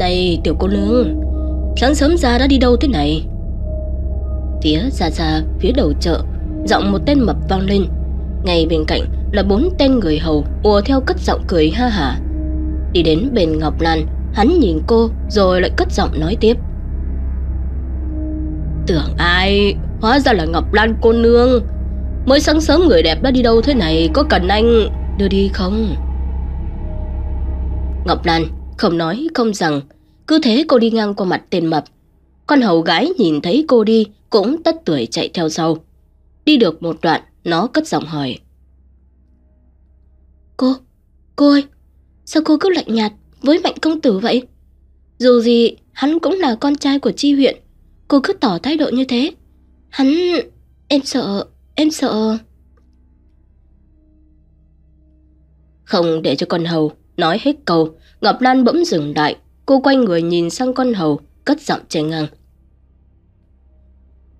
Này tiểu cô nương Sáng sớm ra đã đi đâu thế này Phía xa xa Phía đầu chợ Giọng một tên mập vang lên Ngay bên cạnh là bốn tên người hầu ùa theo cất giọng cười ha hả Đi đến bên Ngọc Lan Hắn nhìn cô rồi lại cất giọng nói tiếp Tưởng ai Hóa ra là Ngọc Lan cô nương Mới sáng sớm người đẹp đã đi đâu thế này Có cần anh đưa đi không Ngọc Lan không nói, không rằng, cứ thế cô đi ngang qua mặt tên mập. Con hầu gái nhìn thấy cô đi cũng tất tuổi chạy theo sau. Đi được một đoạn, nó cất giọng hỏi. Cô, cô ơi, sao cô cứ lạnh nhạt với mạnh công tử vậy? Dù gì, hắn cũng là con trai của chi huyện. Cô cứ tỏ thái độ như thế. Hắn... em sợ, em sợ... Không để cho con hầu nói hết câu, Ngọc Lan bỗng dừng lại, cô quay người nhìn sang con hầu, cất giọng chảy ngang.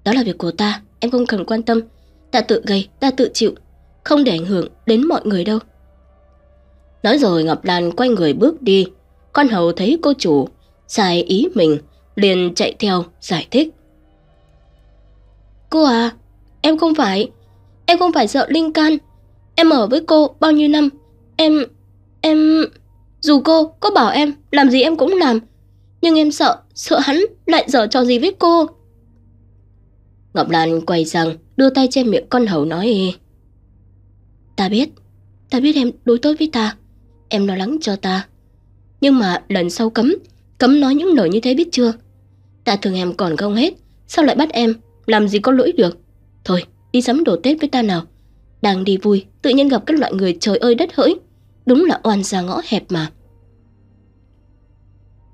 Đó là việc của ta, em không cần quan tâm. Ta tự gây, ta tự chịu, không để ảnh hưởng đến mọi người đâu. Nói rồi Ngọc Lan quay người bước đi, con hầu thấy cô chủ, sai ý mình, liền chạy theo giải thích. Cô à, em không phải, em không phải sợ Linh Can. Em ở với cô bao nhiêu năm, em, em... Dù cô có bảo em làm gì em cũng làm, nhưng em sợ, sợ hắn lại dở cho gì với cô. Ngọc Lan quay sang, đưa tay che miệng con hầu nói Ta biết, ta biết em đối tốt với ta, em lo lắng cho ta. Nhưng mà lần sau cấm, cấm nói những lời như thế biết chưa? Ta thường em còn không hết, sao lại bắt em, làm gì có lỗi được. Thôi, đi sắm đồ Tết với ta nào. Đang đi vui, tự nhiên gặp các loại người trời ơi đất hỡi. Đúng là oan gia ngõ hẹp mà.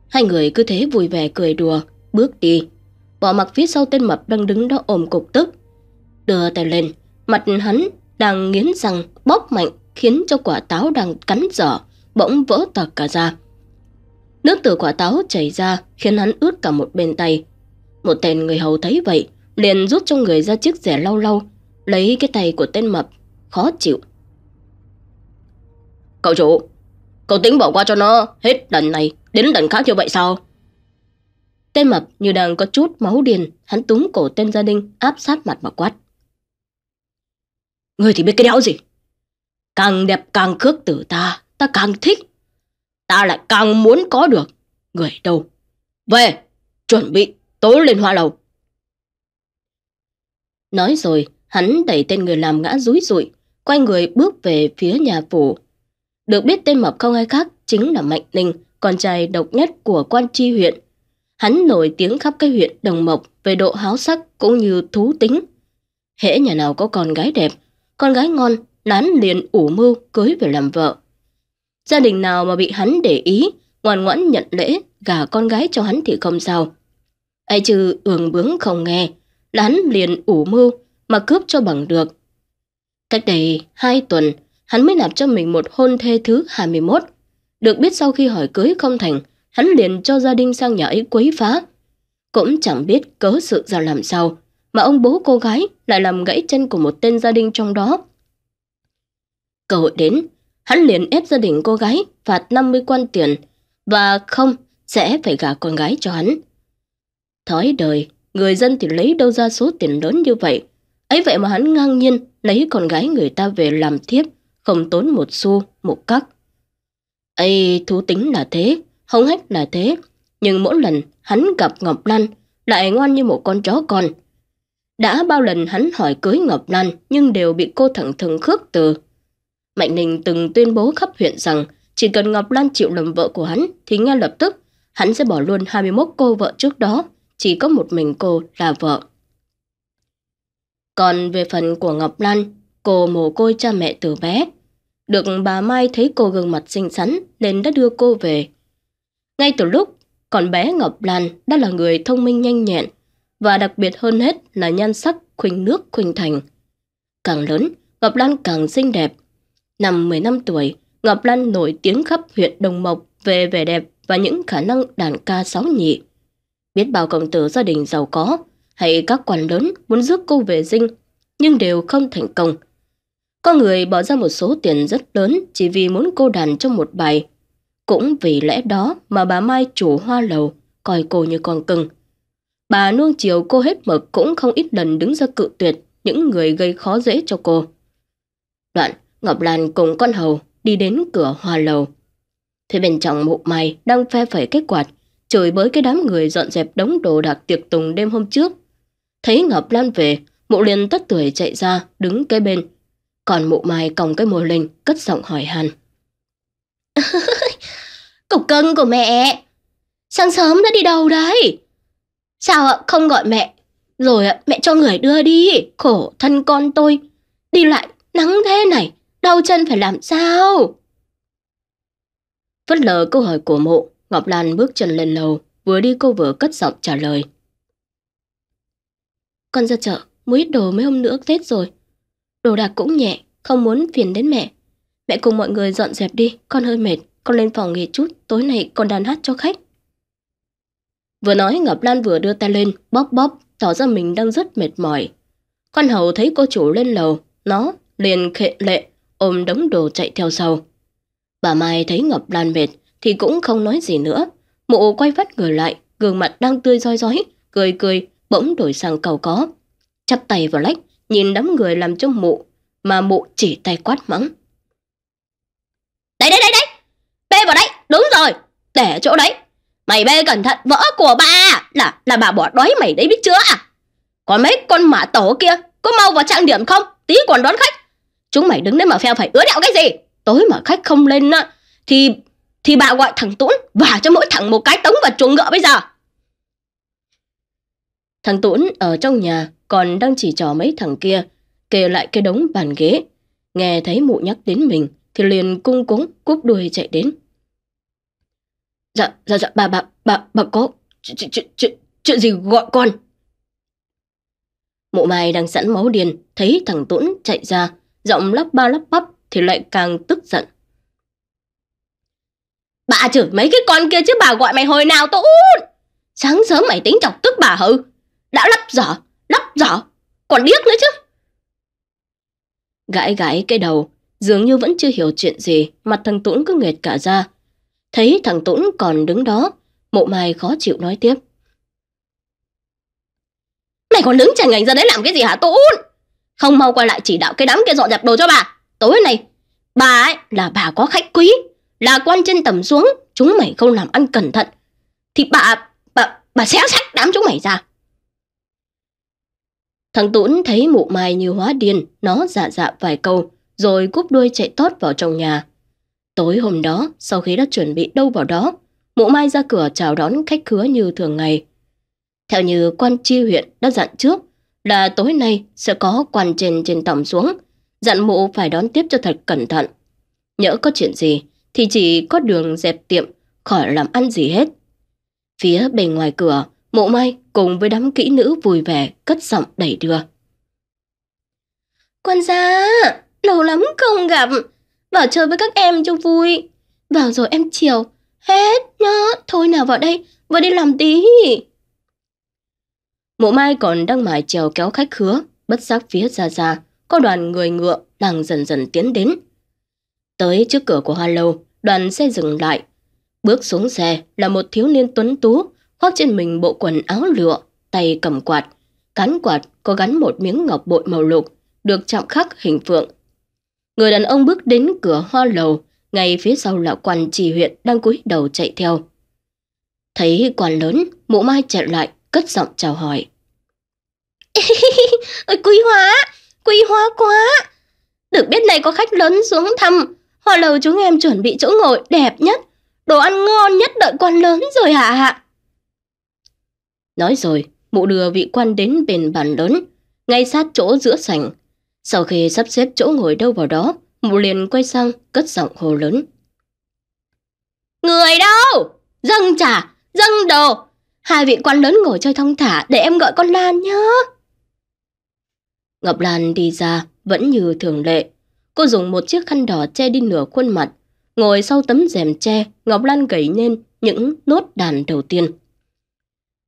Hai người cứ thế vui vẻ cười đùa, bước đi. Bỏ mặt phía sau tên mập đang đứng đó ôm cục tức. Đưa tay lên, mặt hắn đang nghiến răng bóp mạnh khiến cho quả táo đang cắn giỏ bỗng vỡ toạc cả ra. Nước từ quả táo chảy ra khiến hắn ướt cả một bên tay. Một tên người hầu thấy vậy, liền rút trong người ra chiếc rẻ lau lau, lấy cái tay của tên mập, khó chịu Cậu chủ, cậu tính bỏ qua cho nó hết lần này đến lần khác như vậy sao? Tên mập như đang có chút máu điền, hắn túm cổ tên gia đình áp sát mặt mà quát. Người thì biết cái đéo gì? Càng đẹp càng cước tử ta, ta càng thích. Ta lại càng muốn có được. Người đâu? Về, chuẩn bị tối lên hoa lầu. Nói rồi, hắn đẩy tên người làm ngã rúi rụi, quay người bước về phía nhà phủ được biết tên mập không ai khác chính là Mạnh Ninh, con trai độc nhất của quan tri huyện. Hắn nổi tiếng khắp cái huyện Đồng Mộc về độ háo sắc cũng như thú tính. Hễ nhà nào có con gái đẹp, con gái ngon, nán liền ủ mưu cưới về làm vợ. Gia đình nào mà bị hắn để ý, ngoan ngoãn nhận lễ, gả con gái cho hắn thì không sao. Ai chứ ường bướng không nghe, là hắn liền ủ mưu mà cướp cho bằng được. Cách đây hai tuần, hắn mới nạp cho mình một hôn thê thứ 21. Được biết sau khi hỏi cưới không thành, hắn liền cho gia đình sang nhà ấy quấy phá. Cũng chẳng biết cớ sự ra làm sao, mà ông bố cô gái lại làm gãy chân của một tên gia đình trong đó. Cơ hội đến, hắn liền ép gia đình cô gái phạt 50 quan tiền và không sẽ phải gả con gái cho hắn. Thói đời, người dân thì lấy đâu ra số tiền lớn như vậy. ấy vậy mà hắn ngang nhiên lấy con gái người ta về làm thiếp không tốn một xu, một cắc. Ây, thú tính là thế, hống hách là thế, nhưng mỗi lần hắn gặp Ngọc Lan lại ngoan như một con chó con. Đã bao lần hắn hỏi cưới Ngọc Lan nhưng đều bị cô thẳng thừng khước từ. Mạnh Ninh từng tuyên bố khắp huyện rằng chỉ cần Ngọc Lan chịu lầm vợ của hắn thì ngay lập tức hắn sẽ bỏ luôn 21 cô vợ trước đó, chỉ có một mình cô là vợ. Còn về phần của Ngọc Lan, cô mồ côi cha mẹ từ bé, được bà Mai thấy cô gương mặt xinh xắn nên đã đưa cô về. Ngay từ lúc, còn bé Ngọc Lan đã là người thông minh nhanh nhẹn và đặc biệt hơn hết là nhan sắc khuynh nước khuynh thành. Càng lớn, Ngọc Lan càng xinh đẹp. Năm 15 tuổi, Ngọc Lan nổi tiếng khắp huyện Đồng Mộc về vẻ đẹp và những khả năng đàn ca sáo nhị. Biết bao công tử gia đình giàu có hay các quan lớn muốn rước cô về dinh nhưng đều không thành công có người bỏ ra một số tiền rất lớn chỉ vì muốn cô đàn trong một bài. Cũng vì lẽ đó mà bà Mai chủ hoa lầu coi cô như con cưng. Bà nuông chiều cô hết mực cũng không ít lần đứng ra cự tuyệt những người gây khó dễ cho cô. Đoạn, Ngọc Lan cùng con hầu đi đến cửa hoa lầu. Thế bên trong mụ mày đang phe phẩy cái quạt, chửi bới cái đám người dọn dẹp đống đồ đạc tiệc tùng đêm hôm trước. Thấy Ngọc Lan về, mụ liền tất tuổi chạy ra, đứng kế bên, còn mụ mai còng cái môi lên, cất giọng hỏi hàn Cục cưng của mẹ, sáng sớm đã đi đâu đấy? Sao ạ, không gọi mẹ? Rồi ạ, mẹ cho người đưa đi, khổ thân con tôi. Đi lại, nắng thế này, đau chân phải làm sao? Vất lờ câu hỏi của mụ Ngọc Lan bước chân lên lầu, vừa đi cô vừa cất giọng trả lời. Con ra chợ, mua ít đồ mấy hôm nữa Tết rồi, Đồ đạc cũng nhẹ, không muốn phiền đến mẹ. Mẹ cùng mọi người dọn dẹp đi, con hơi mệt, con lên phòng nghỉ chút, tối nay con đàn hát cho khách. Vừa nói Ngọc Lan vừa đưa tay lên, bóp bóp, tỏ ra mình đang rất mệt mỏi. Con hầu thấy cô chủ lên lầu, nó liền khệ lệ, ôm đống đồ chạy theo sau. Bà Mai thấy Ngọc Lan mệt thì cũng không nói gì nữa. Mụ quay vắt người lại, gương mặt đang tươi roi rói, cười cười, bỗng đổi sang cầu có. Chắp tay vào lách, nhìn đám người làm cho mụ, mà mụ chỉ tay quát mắng. Đấy, đấy, đấy, đấy! Bê vào đấy! Đúng rồi! Để chỗ đấy! Mày bê cẩn thận vỡ của bà! Là, là bà bỏ đói mày đấy biết chưa à? Còn mấy con mã tổ kia, có mau vào trang điểm không? Tí còn đón khách! Chúng mày đứng đấy mà phèo phải ứa đạo cái gì? Tối mà khách không lên á, thì thì bà gọi thằng Tuấn và cho mỗi thằng một cái tống và chuồng ngựa bây giờ. Thằng Tuấn ở trong nhà còn đang chỉ trò mấy thằng kia, kể lại cái đống bàn ghế. Nghe thấy mụ nhắc đến mình thì liền cung cúng cúp đuôi chạy đến. Dạ, dạ, dạ, bà, bà, bà, bà có chuyện, chuyện, chuyện, chuyện gì gọi con? Mụ mai đang sẵn máu điền thấy thằng Tuấn chạy ra, giọng lắp ba lắp bắp thì lại càng tức giận. Bà chửi mấy cái con kia chứ bà gọi mày hồi nào Tuấn? Sáng sớm mày tính chọc tức bà hư? Đã lắp dở dở, còn điếc nữa chứ. Gãi gãi cái đầu, dường như vẫn chưa hiểu chuyện gì, mặt thằng Tũng cứ nghệt cả ra. Thấy thằng Tũng còn đứng đó, mộ mài khó chịu nói tiếp. Mày còn đứng chảnh ảnh ra đấy làm cái gì hả Tũng? Không mau quay lại chỉ đạo cái đám kia dọn dẹp đồ cho bà. Tối nay, bà ấy là bà có khách quý, là quan trên tầm xuống, chúng mày không làm ăn cẩn thận. Thì bà, bà, bà xé sách đám chúng mày ra. Thằng Tũn thấy mụ mai như hóa điên, nó dạ dạ vài câu, rồi cúp đuôi chạy tót vào trong nhà. Tối hôm đó, sau khi đã chuẩn bị đâu vào đó, mụ mai ra cửa chào đón khách khứa như thường ngày. Theo như quan tri huyện đã dặn trước, là tối nay sẽ có quan trên trên tầm xuống, dặn mụ phải đón tiếp cho thật cẩn thận. Nhỡ có chuyện gì, thì chỉ có đường dẹp tiệm, khỏi làm ăn gì hết. Phía bên ngoài cửa, Mộ Mai cùng với đám kỹ nữ vui vẻ, cất giọng đẩy đưa. Quan gia, lâu lắm không gặp, vào chơi với các em cho vui. Vào rồi em chiều, hết nhớ, thôi nào vào đây, vào đi làm tí. Mộ Mai còn đang mải trèo kéo khách khứa, bất giác phía xa xa, có đoàn người ngựa đang dần dần tiến đến. Tới trước cửa của hoa lâu, đoàn xe dừng lại. Bước xuống xe là một thiếu niên tuấn tú, khoác trên mình bộ quần áo lụa, tay cầm quạt. Cán quạt có gắn một miếng ngọc bội màu lục, được chạm khắc hình phượng. Người đàn ông bước đến cửa hoa lầu, ngay phía sau là quan trì huyện đang cúi đầu chạy theo. Thấy quan lớn, mụ mai chạy lại, cất giọng chào hỏi. Ôi quý hóa, quý hóa quá! Được biết này có khách lớn xuống thăm, hoa lầu chúng em chuẩn bị chỗ ngồi đẹp nhất, đồ ăn ngon nhất đợi quan lớn rồi hả ạ? Nói rồi, mụ đưa vị quan đến bên bàn lớn, ngay sát chỗ giữa sảnh. Sau khi sắp xếp chỗ ngồi đâu vào đó, mụ liền quay sang cất giọng hồ lớn. Người đâu? Dâng trà, dâng đồ. Hai vị quan lớn ngồi chơi thông thả để em gọi con Lan nhá. Ngọc Lan đi ra vẫn như thường lệ. Cô dùng một chiếc khăn đỏ che đi nửa khuôn mặt. Ngồi sau tấm rèm tre, Ngọc Lan gầy lên những nốt đàn đầu tiên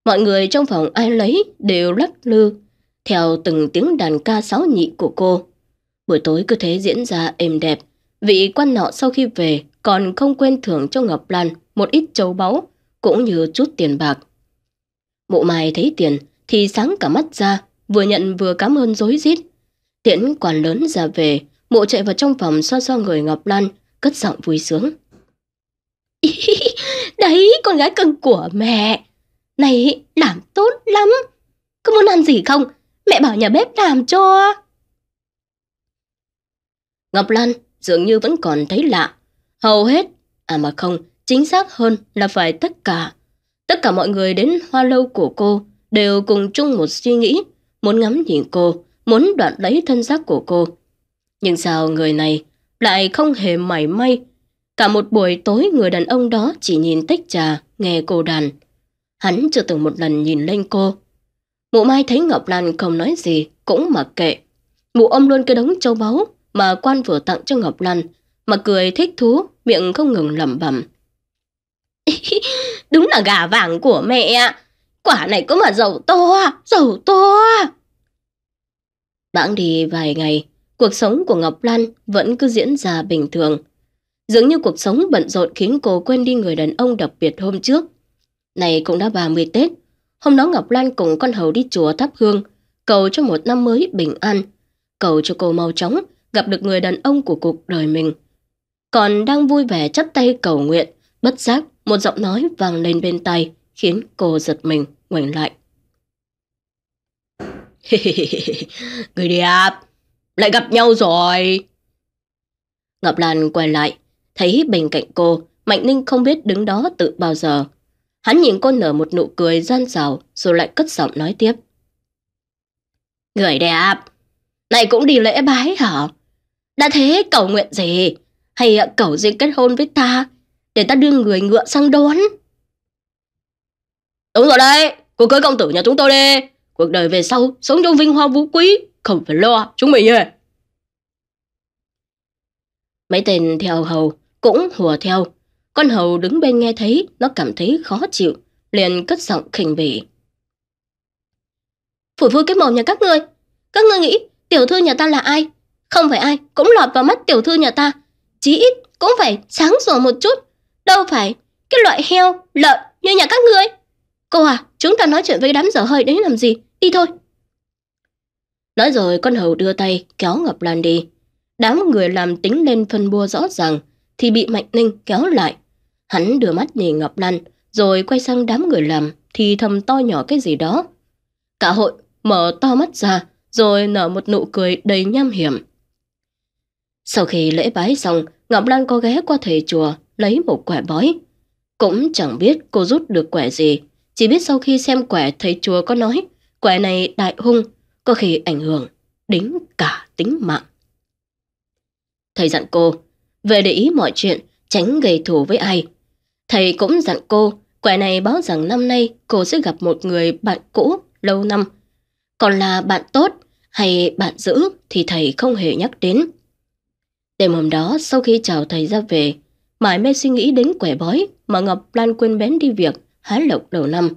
mọi người trong phòng ai lấy đều lắc lư, theo từng tiếng đàn ca sáo nhị của cô. Buổi tối cứ thế diễn ra êm đẹp, vị quan nọ sau khi về còn không quên thưởng cho Ngọc Lan một ít châu báu, cũng như chút tiền bạc. Mộ mài thấy tiền thì sáng cả mắt ra, vừa nhận vừa cảm ơn dối rít Tiễn quản lớn ra về, mộ chạy vào trong phòng xoa xoa người Ngọc Lan, cất giọng vui sướng. Đấy, con gái cưng của mẹ, này, làm tốt lắm. có muốn ăn gì không? Mẹ bảo nhà bếp làm cho. Ngọc Lan dường như vẫn còn thấy lạ. Hầu hết, à mà không, chính xác hơn là phải tất cả. Tất cả mọi người đến hoa lâu của cô đều cùng chung một suy nghĩ, muốn ngắm nhìn cô, muốn đoạn lấy thân xác của cô. Nhưng sao người này lại không hề mảy may. Cả một buổi tối người đàn ông đó chỉ nhìn tách trà, nghe cô đàn. Hắn chưa từng một lần nhìn lên cô. Mụ Mai thấy Ngọc Lan không nói gì, cũng mặc kệ. Mụ ôm luôn cái đống châu báu mà quan vừa tặng cho Ngọc Lan, mà cười thích thú, miệng không ngừng lẩm bẩm. Đúng là gà vàng của mẹ ạ. Quả này có mà giàu to, giàu to. Bãng đi vài ngày, cuộc sống của Ngọc Lan vẫn cứ diễn ra bình thường. Dường như cuộc sống bận rộn khiến cô quên đi người đàn ông đặc biệt hôm trước. Này cũng đã 30 Tết. Hôm đó Ngọc Lan cùng con hầu đi chùa thắp hương, cầu cho một năm mới bình an, cầu cho cô mau chóng gặp được người đàn ông của cuộc đời mình. Còn đang vui vẻ chắp tay cầu nguyện, bất giác một giọng nói vang lên bên tai khiến cô giật mình ngoảnh lại. người đẹp, lại gặp nhau rồi. Ngọc Lan quay lại, thấy bên cạnh cô, Mạnh Ninh không biết đứng đó từ bao giờ. Hắn nhìn cô nở một nụ cười gian rào rồi lại cất giọng nói tiếp. Người đẹp, này cũng đi lễ bái hả? Đã thế cầu nguyện gì? Hay cầu gì kết hôn với ta để ta đưa người ngựa sang đón? Đúng rồi đấy, cô cưới công tử nhà chúng tôi đi. Cuộc đời về sau, sống trong vinh hoa phú quý, không phải lo, chúng mình nhỉ Mấy tên theo hầu cũng hùa theo con hầu đứng bên nghe thấy, nó cảm thấy khó chịu, liền cất giọng khỉnh bỉ. Phủi phui cái mồm nhà các ngươi, các ngươi nghĩ tiểu thư nhà ta là ai? Không phải ai cũng lọt vào mắt tiểu thư nhà ta, chí ít cũng phải sáng sủa một chút, đâu phải cái loại heo, lợn như nhà các ngươi. Cô à, chúng ta nói chuyện với đám dở hơi đấy làm gì, đi thôi. Nói rồi con hầu đưa tay kéo Ngọc Lan đi. Đám người làm tính lên phân bua rõ ràng thì bị Mạnh Ninh kéo lại Hắn đưa mắt nhìn Ngọc Lan, rồi quay sang đám người làm thì thầm to nhỏ cái gì đó. Cả hội mở to mắt ra, rồi nở một nụ cười đầy nham hiểm. Sau khi lễ bái xong, Ngọc Lan có ghé qua thầy chùa lấy một quẻ bói. Cũng chẳng biết cô rút được quẻ gì, chỉ biết sau khi xem quẻ thầy chùa có nói quẻ này đại hung, có khi ảnh hưởng đến cả tính mạng. Thầy dặn cô, về để ý mọi chuyện, tránh gây thù với ai, Thầy cũng dặn cô, quẻ này báo rằng năm nay cô sẽ gặp một người bạn cũ lâu năm. Còn là bạn tốt hay bạn giữ thì thầy không hề nhắc đến. Đêm hôm đó sau khi chào thầy ra về, mãi mê suy nghĩ đến quẻ bói mà Ngọc Lan quên bén đi việc hái lộc đầu năm.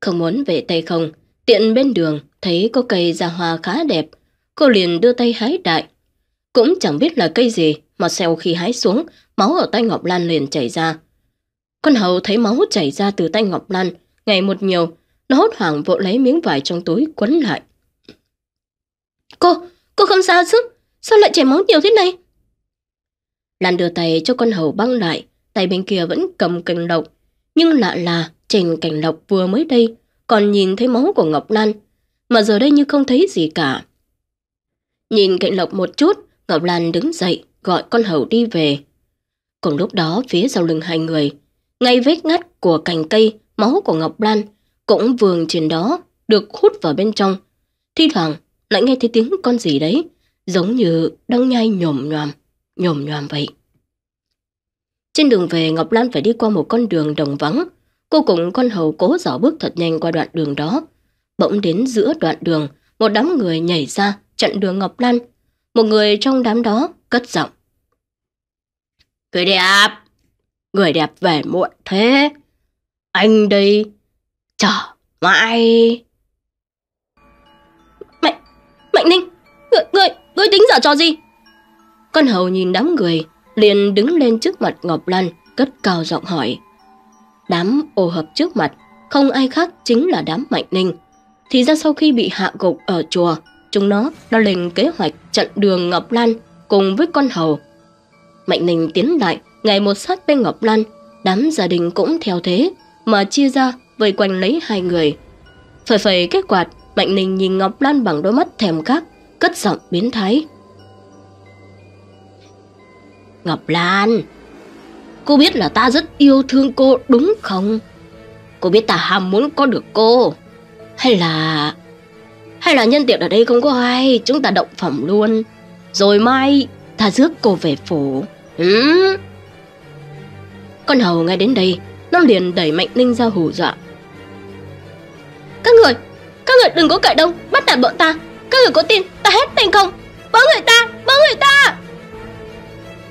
Không muốn về tay không, tiện bên đường thấy có cây ra hoa khá đẹp, cô liền đưa tay hái đại. Cũng chẳng biết là cây gì mà sau khi hái xuống máu ở tay Ngọc Lan liền chảy ra. Con hầu thấy máu chảy ra từ tay Ngọc Lan, ngày một nhiều, nó hốt hoảng vội lấy miếng vải trong túi quấn lại. Cô, cô không sao chứ? Sao lại chảy máu nhiều thế này? Lan đưa tay cho con hầu băng lại, tay bên kia vẫn cầm cành lộc. Nhưng lạ là trên cành lộc vừa mới đây còn nhìn thấy máu của Ngọc Lan, mà giờ đây như không thấy gì cả. Nhìn cạnh lộc một chút, Ngọc Lan đứng dậy, gọi con hầu đi về. Cùng lúc đó phía sau lưng hai người, ngay vết ngắt của cành cây, máu của Ngọc Lan cũng vườn trên đó được hút vào bên trong. Thi thoảng lại nghe thấy tiếng con gì đấy, giống như đang nhai nhồm nhòm, nhồm nhòm vậy. Trên đường về Ngọc Lan phải đi qua một con đường đồng vắng. Cô cùng con hầu cố dò bước thật nhanh qua đoạn đường đó. Bỗng đến giữa đoạn đường, một đám người nhảy ra chặn đường Ngọc Lan. Một người trong đám đó cất giọng. Người đẹp, người đẹp về muộn thế. Anh đây, chờ mãi. Mạnh, Mạnh Ninh, người, người, người tính giả trò gì? Con hầu nhìn đám người, liền đứng lên trước mặt Ngọc Lan, cất cao giọng hỏi. Đám ô hợp trước mặt, không ai khác chính là đám Mạnh Ninh. Thì ra sau khi bị hạ gục ở chùa, chúng nó đã lên kế hoạch chặn đường Ngọc Lan cùng với con hầu Mạnh Ninh tiến lại, ngày một sát bên Ngọc Lan, đám gia đình cũng theo thế, mà chia ra vây quanh lấy hai người. Phải phải kết quạt, Mạnh Ninh nhìn Ngọc Lan bằng đôi mắt thèm khát, cất giọng biến thái. Ngọc Lan, cô biết là ta rất yêu thương cô đúng không? Cô biết ta ham muốn có được cô, hay là... Hay là nhân tiện ở đây không có ai, chúng ta động phẩm luôn. Rồi mai ta rước cô về phủ. Ừ. Con hầu nghe đến đây, nó liền đẩy Mạnh Ninh ra hù dọa. Các người, các người đừng có cậy đông bắt nạt bọn ta. Các người có tin ta hết tên không? Bớ người ta, bớ người ta!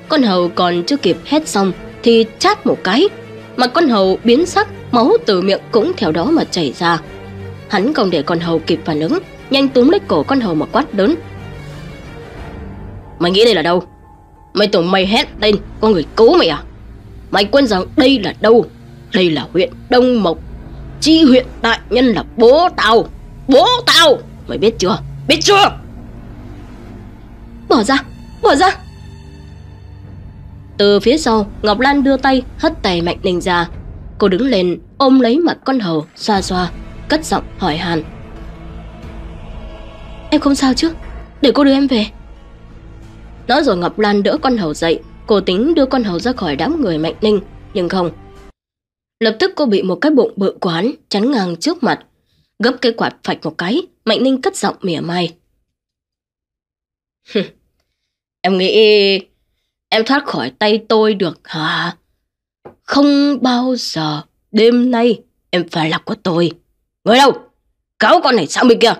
Con hầu còn chưa kịp hét xong thì chát một cái. Mặt con hầu biến sắc, máu từ miệng cũng theo đó mà chảy ra. Hắn không để con hầu kịp phản ứng, nhanh túm lấy cổ con hầu mà quát lớn. Mày nghĩ đây là đâu Mày tưởng mày hét lên Có người cứu mày à Mày quên rằng đây là đâu Đây là huyện Đông Mộc Chi huyện đại nhân là bố tao Bố tao Mày biết chưa Biết chưa Bỏ ra Bỏ ra Từ phía sau Ngọc Lan đưa tay Hất tay Mạnh Ninh ra Cô đứng lên Ôm lấy mặt con hầu Xoa xoa Cất giọng hỏi hàn Em không sao chứ Để cô đưa em về Nói rồi Ngọc Lan đỡ con hầu dậy, cô tính đưa con hầu ra khỏi đám người Mạnh Ninh, nhưng không. Lập tức cô bị một cái bụng bự quán chắn ngang trước mặt. Gấp cái quạt phạch một cái, Mạnh Ninh cất giọng mỉa mai. em nghĩ em thoát khỏi tay tôi được hả? Không bao giờ đêm nay em phải là của tôi. Người đâu? Cáo con này sang bên kia.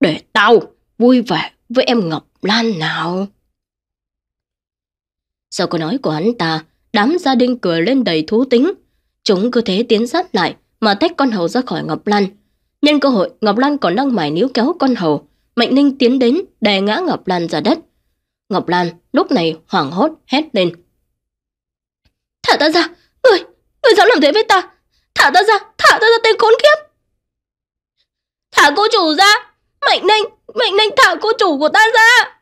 Để tao vui vẻ với em Ngọc Lan nào. Sau câu nói của hắn ta, đám gia đình cười lên đầy thú tính. Chúng cứ thế tiến sát lại mà tách con hầu ra khỏi Ngọc Lan. Nhân cơ hội, Ngọc Lan còn đang mải níu kéo con hầu. Mạnh Ninh tiến đến, đè ngã Ngọc Lan ra đất. Ngọc Lan lúc này hoảng hốt hét lên. Thả ta ra, người, người dám làm thế với ta. Thả ta ra, thả ta ra tên khốn kiếp. Thả cô chủ ra, Mạnh Ninh, Mạnh Ninh thả cô chủ của ta ra.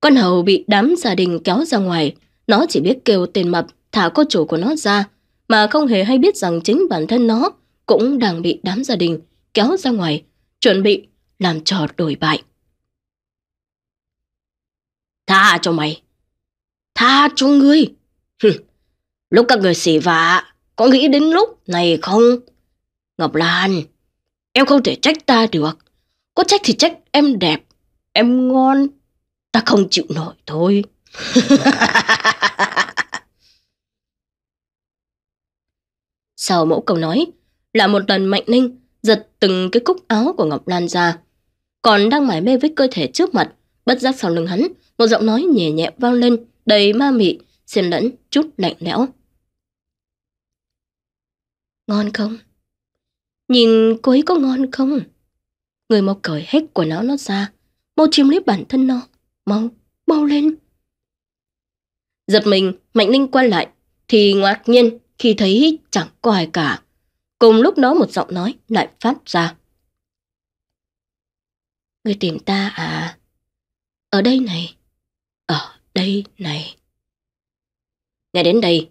Con hầu bị đám gia đình kéo ra ngoài. Nó chỉ biết kêu tên mập thả cô chủ của nó ra, mà không hề hay biết rằng chính bản thân nó cũng đang bị đám gia đình kéo ra ngoài, chuẩn bị làm trò đổi bại. Tha cho mày! Tha cho ngươi! lúc các người xỉ vả, có nghĩ đến lúc này không? Ngọc Lan, em không thể trách ta được. Có trách thì trách em đẹp, em ngon, nó không chịu nổi thôi sau mẫu câu nói là một lần mạnh ninh giật từng cái cúc áo của ngọc lan ra còn đang mải mê với cơ thể trước mặt bất giác sau lưng hắn một giọng nói nhẹ nhẹ vang lên đầy ma mị xen lẫn chút lạnh lẽo ngon không nhìn cô ấy có ngon không người mau cởi hết quần áo nó ra mau chiếm lấy bản thân nó Mau, mau lên. Giật mình, Mạnh Linh quay lại, thì ngạc nhiên khi thấy chẳng có ai cả. Cùng lúc đó một giọng nói lại phát ra. Người tìm ta à? Ở đây này. Ở đây này. Nghe đến đây,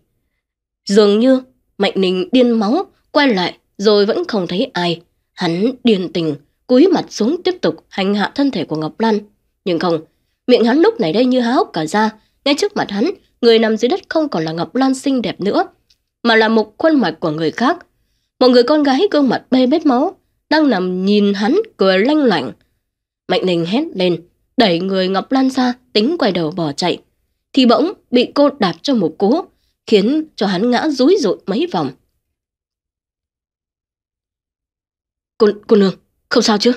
dường như Mạnh Ninh điên máu, quay lại rồi vẫn không thấy ai. Hắn điên tình, cúi mặt xuống tiếp tục hành hạ thân thể của Ngọc Lan. Nhưng không, Miệng hắn lúc này đây như há hốc cả ra, ngay trước mặt hắn, người nằm dưới đất không còn là Ngọc Lan xinh đẹp nữa, mà là một khuôn mặt của người khác. Một người con gái gương mặt bê bết máu, đang nằm nhìn hắn cười lanh lảnh. Mạnh Ninh hét lên, đẩy người Ngọc Lan ra, tính quay đầu bỏ chạy. Thì bỗng bị cô đạp cho một cú, khiến cho hắn ngã rúi rụi mấy vòng. Cô, cô nương, không sao chứ?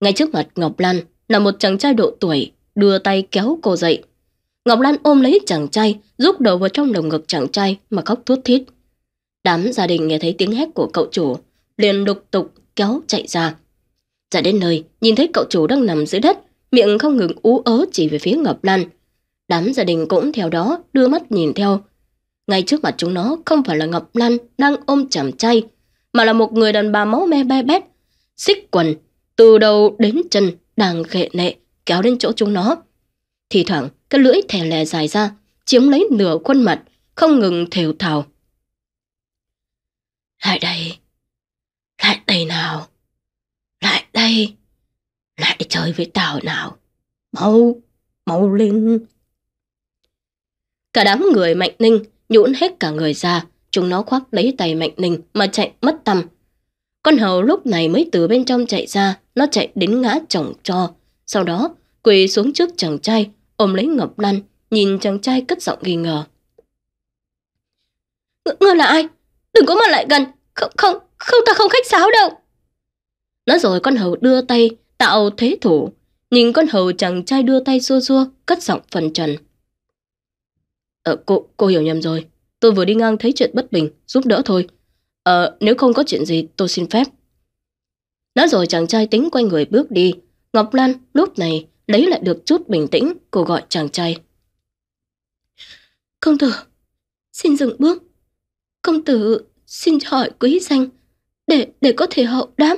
Ngay trước mặt Ngọc Lan, là một chàng trai độ tuổi, đưa tay kéo cô dậy. Ngọc Lan ôm lấy chàng trai, rút đầu vào trong lồng ngực chàng trai mà khóc thút thít. Đám gia đình nghe thấy tiếng hét của cậu chủ, liền lục tục kéo chạy ra. Ra đến nơi, nhìn thấy cậu chủ đang nằm dưới đất, miệng không ngừng ú ớ chỉ về phía Ngọc Lan. Đám gia đình cũng theo đó đưa mắt nhìn theo. Ngay trước mặt chúng nó không phải là Ngọc Lan đang ôm chàng trai, mà là một người đàn bà máu me be bét, xích quần, từ đầu đến chân đang khệ nệ kéo đến chỗ chúng nó. Thì thoảng cái lưỡi thè lè dài ra, chiếm lấy nửa khuôn mặt, không ngừng thều thào. Lại đây, lại đây nào, lại đây, lại chơi với tao nào, mau, mau lên. Cả đám người Mạnh Ninh nhũn hết cả người ra, chúng nó khoác lấy tay Mạnh Ninh mà chạy mất tầm. Con hầu lúc này mới từ bên trong chạy ra, nó chạy đến ngã chồng cho. Sau đó, quỳ xuống trước chàng trai, ôm lấy Ngọc Lan, nhìn chàng trai cất giọng nghi ngờ. Ng ngươi là ai? Đừng có mà lại gần, không, không, không ta không khách sáo đâu. Nói rồi con hầu đưa tay, tạo thế thủ, nhìn con hầu chàng trai đưa tay xua xua, cất giọng phần trần. Ờ, cô, cô hiểu nhầm rồi. Tôi vừa đi ngang thấy chuyện bất bình, giúp đỡ thôi. Ờ, nếu không có chuyện gì tôi xin phép. Nói rồi chàng trai tính quay người bước đi. Ngọc Lan lúc này lấy lại được chút bình tĩnh, cô gọi chàng trai. Công tử, xin dừng bước. Công tử xin hỏi quý danh để để có thể hậu đám.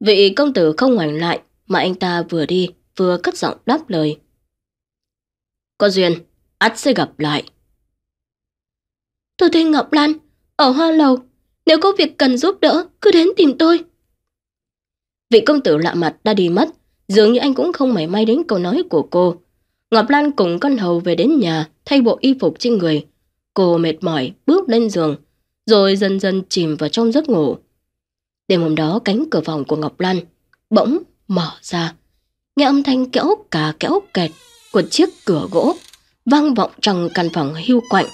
Vị công tử không ngoảnh lại mà anh ta vừa đi vừa cất giọng đáp lời. Có duyên, ắt sẽ gặp lại. Tôi tên Ngọc Lan, ở hoa lầu. Nếu có việc cần giúp đỡ, cứ đến tìm tôi. Vị công tử lạ mặt đã đi mất, dường như anh cũng không mảy may đến câu nói của cô. Ngọc Lan cùng con hầu về đến nhà, thay bộ y phục trên người. Cô mệt mỏi bước lên giường, rồi dần dần chìm vào trong giấc ngủ. Đêm hôm đó cánh cửa phòng của Ngọc Lan bỗng mở ra. Nghe âm thanh kéo cả kéo kẹt của chiếc cửa gỗ vang vọng trong căn phòng hưu quạnh.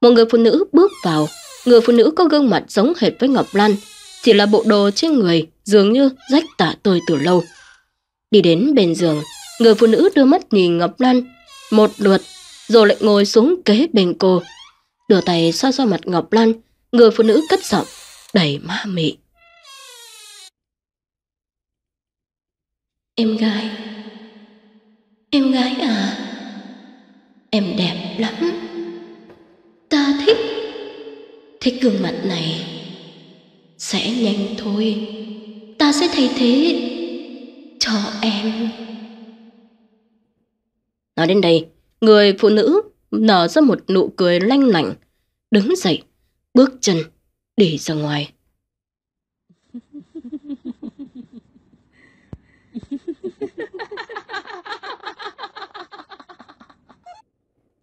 Một người phụ nữ bước vào Người phụ nữ có gương mặt giống hệt với Ngọc Lan, chỉ là bộ đồ trên người dường như rách tả tơi từ lâu. Đi đến bên giường, người phụ nữ đưa mắt nhìn Ngọc Lan một lượt rồi lại ngồi xuống kế bên cô. Đưa tay xoa xoa mặt Ngọc Lan, người phụ nữ cất giọng, đầy ma mị. Em gái, em gái à, em đẹp lắm, ta thích thế gương mặt này Sẽ nhanh thôi Ta sẽ thay thế Cho em Nói đến đây Người phụ nữ nở ra một nụ cười lanh lảnh Đứng dậy Bước chân Đi ra ngoài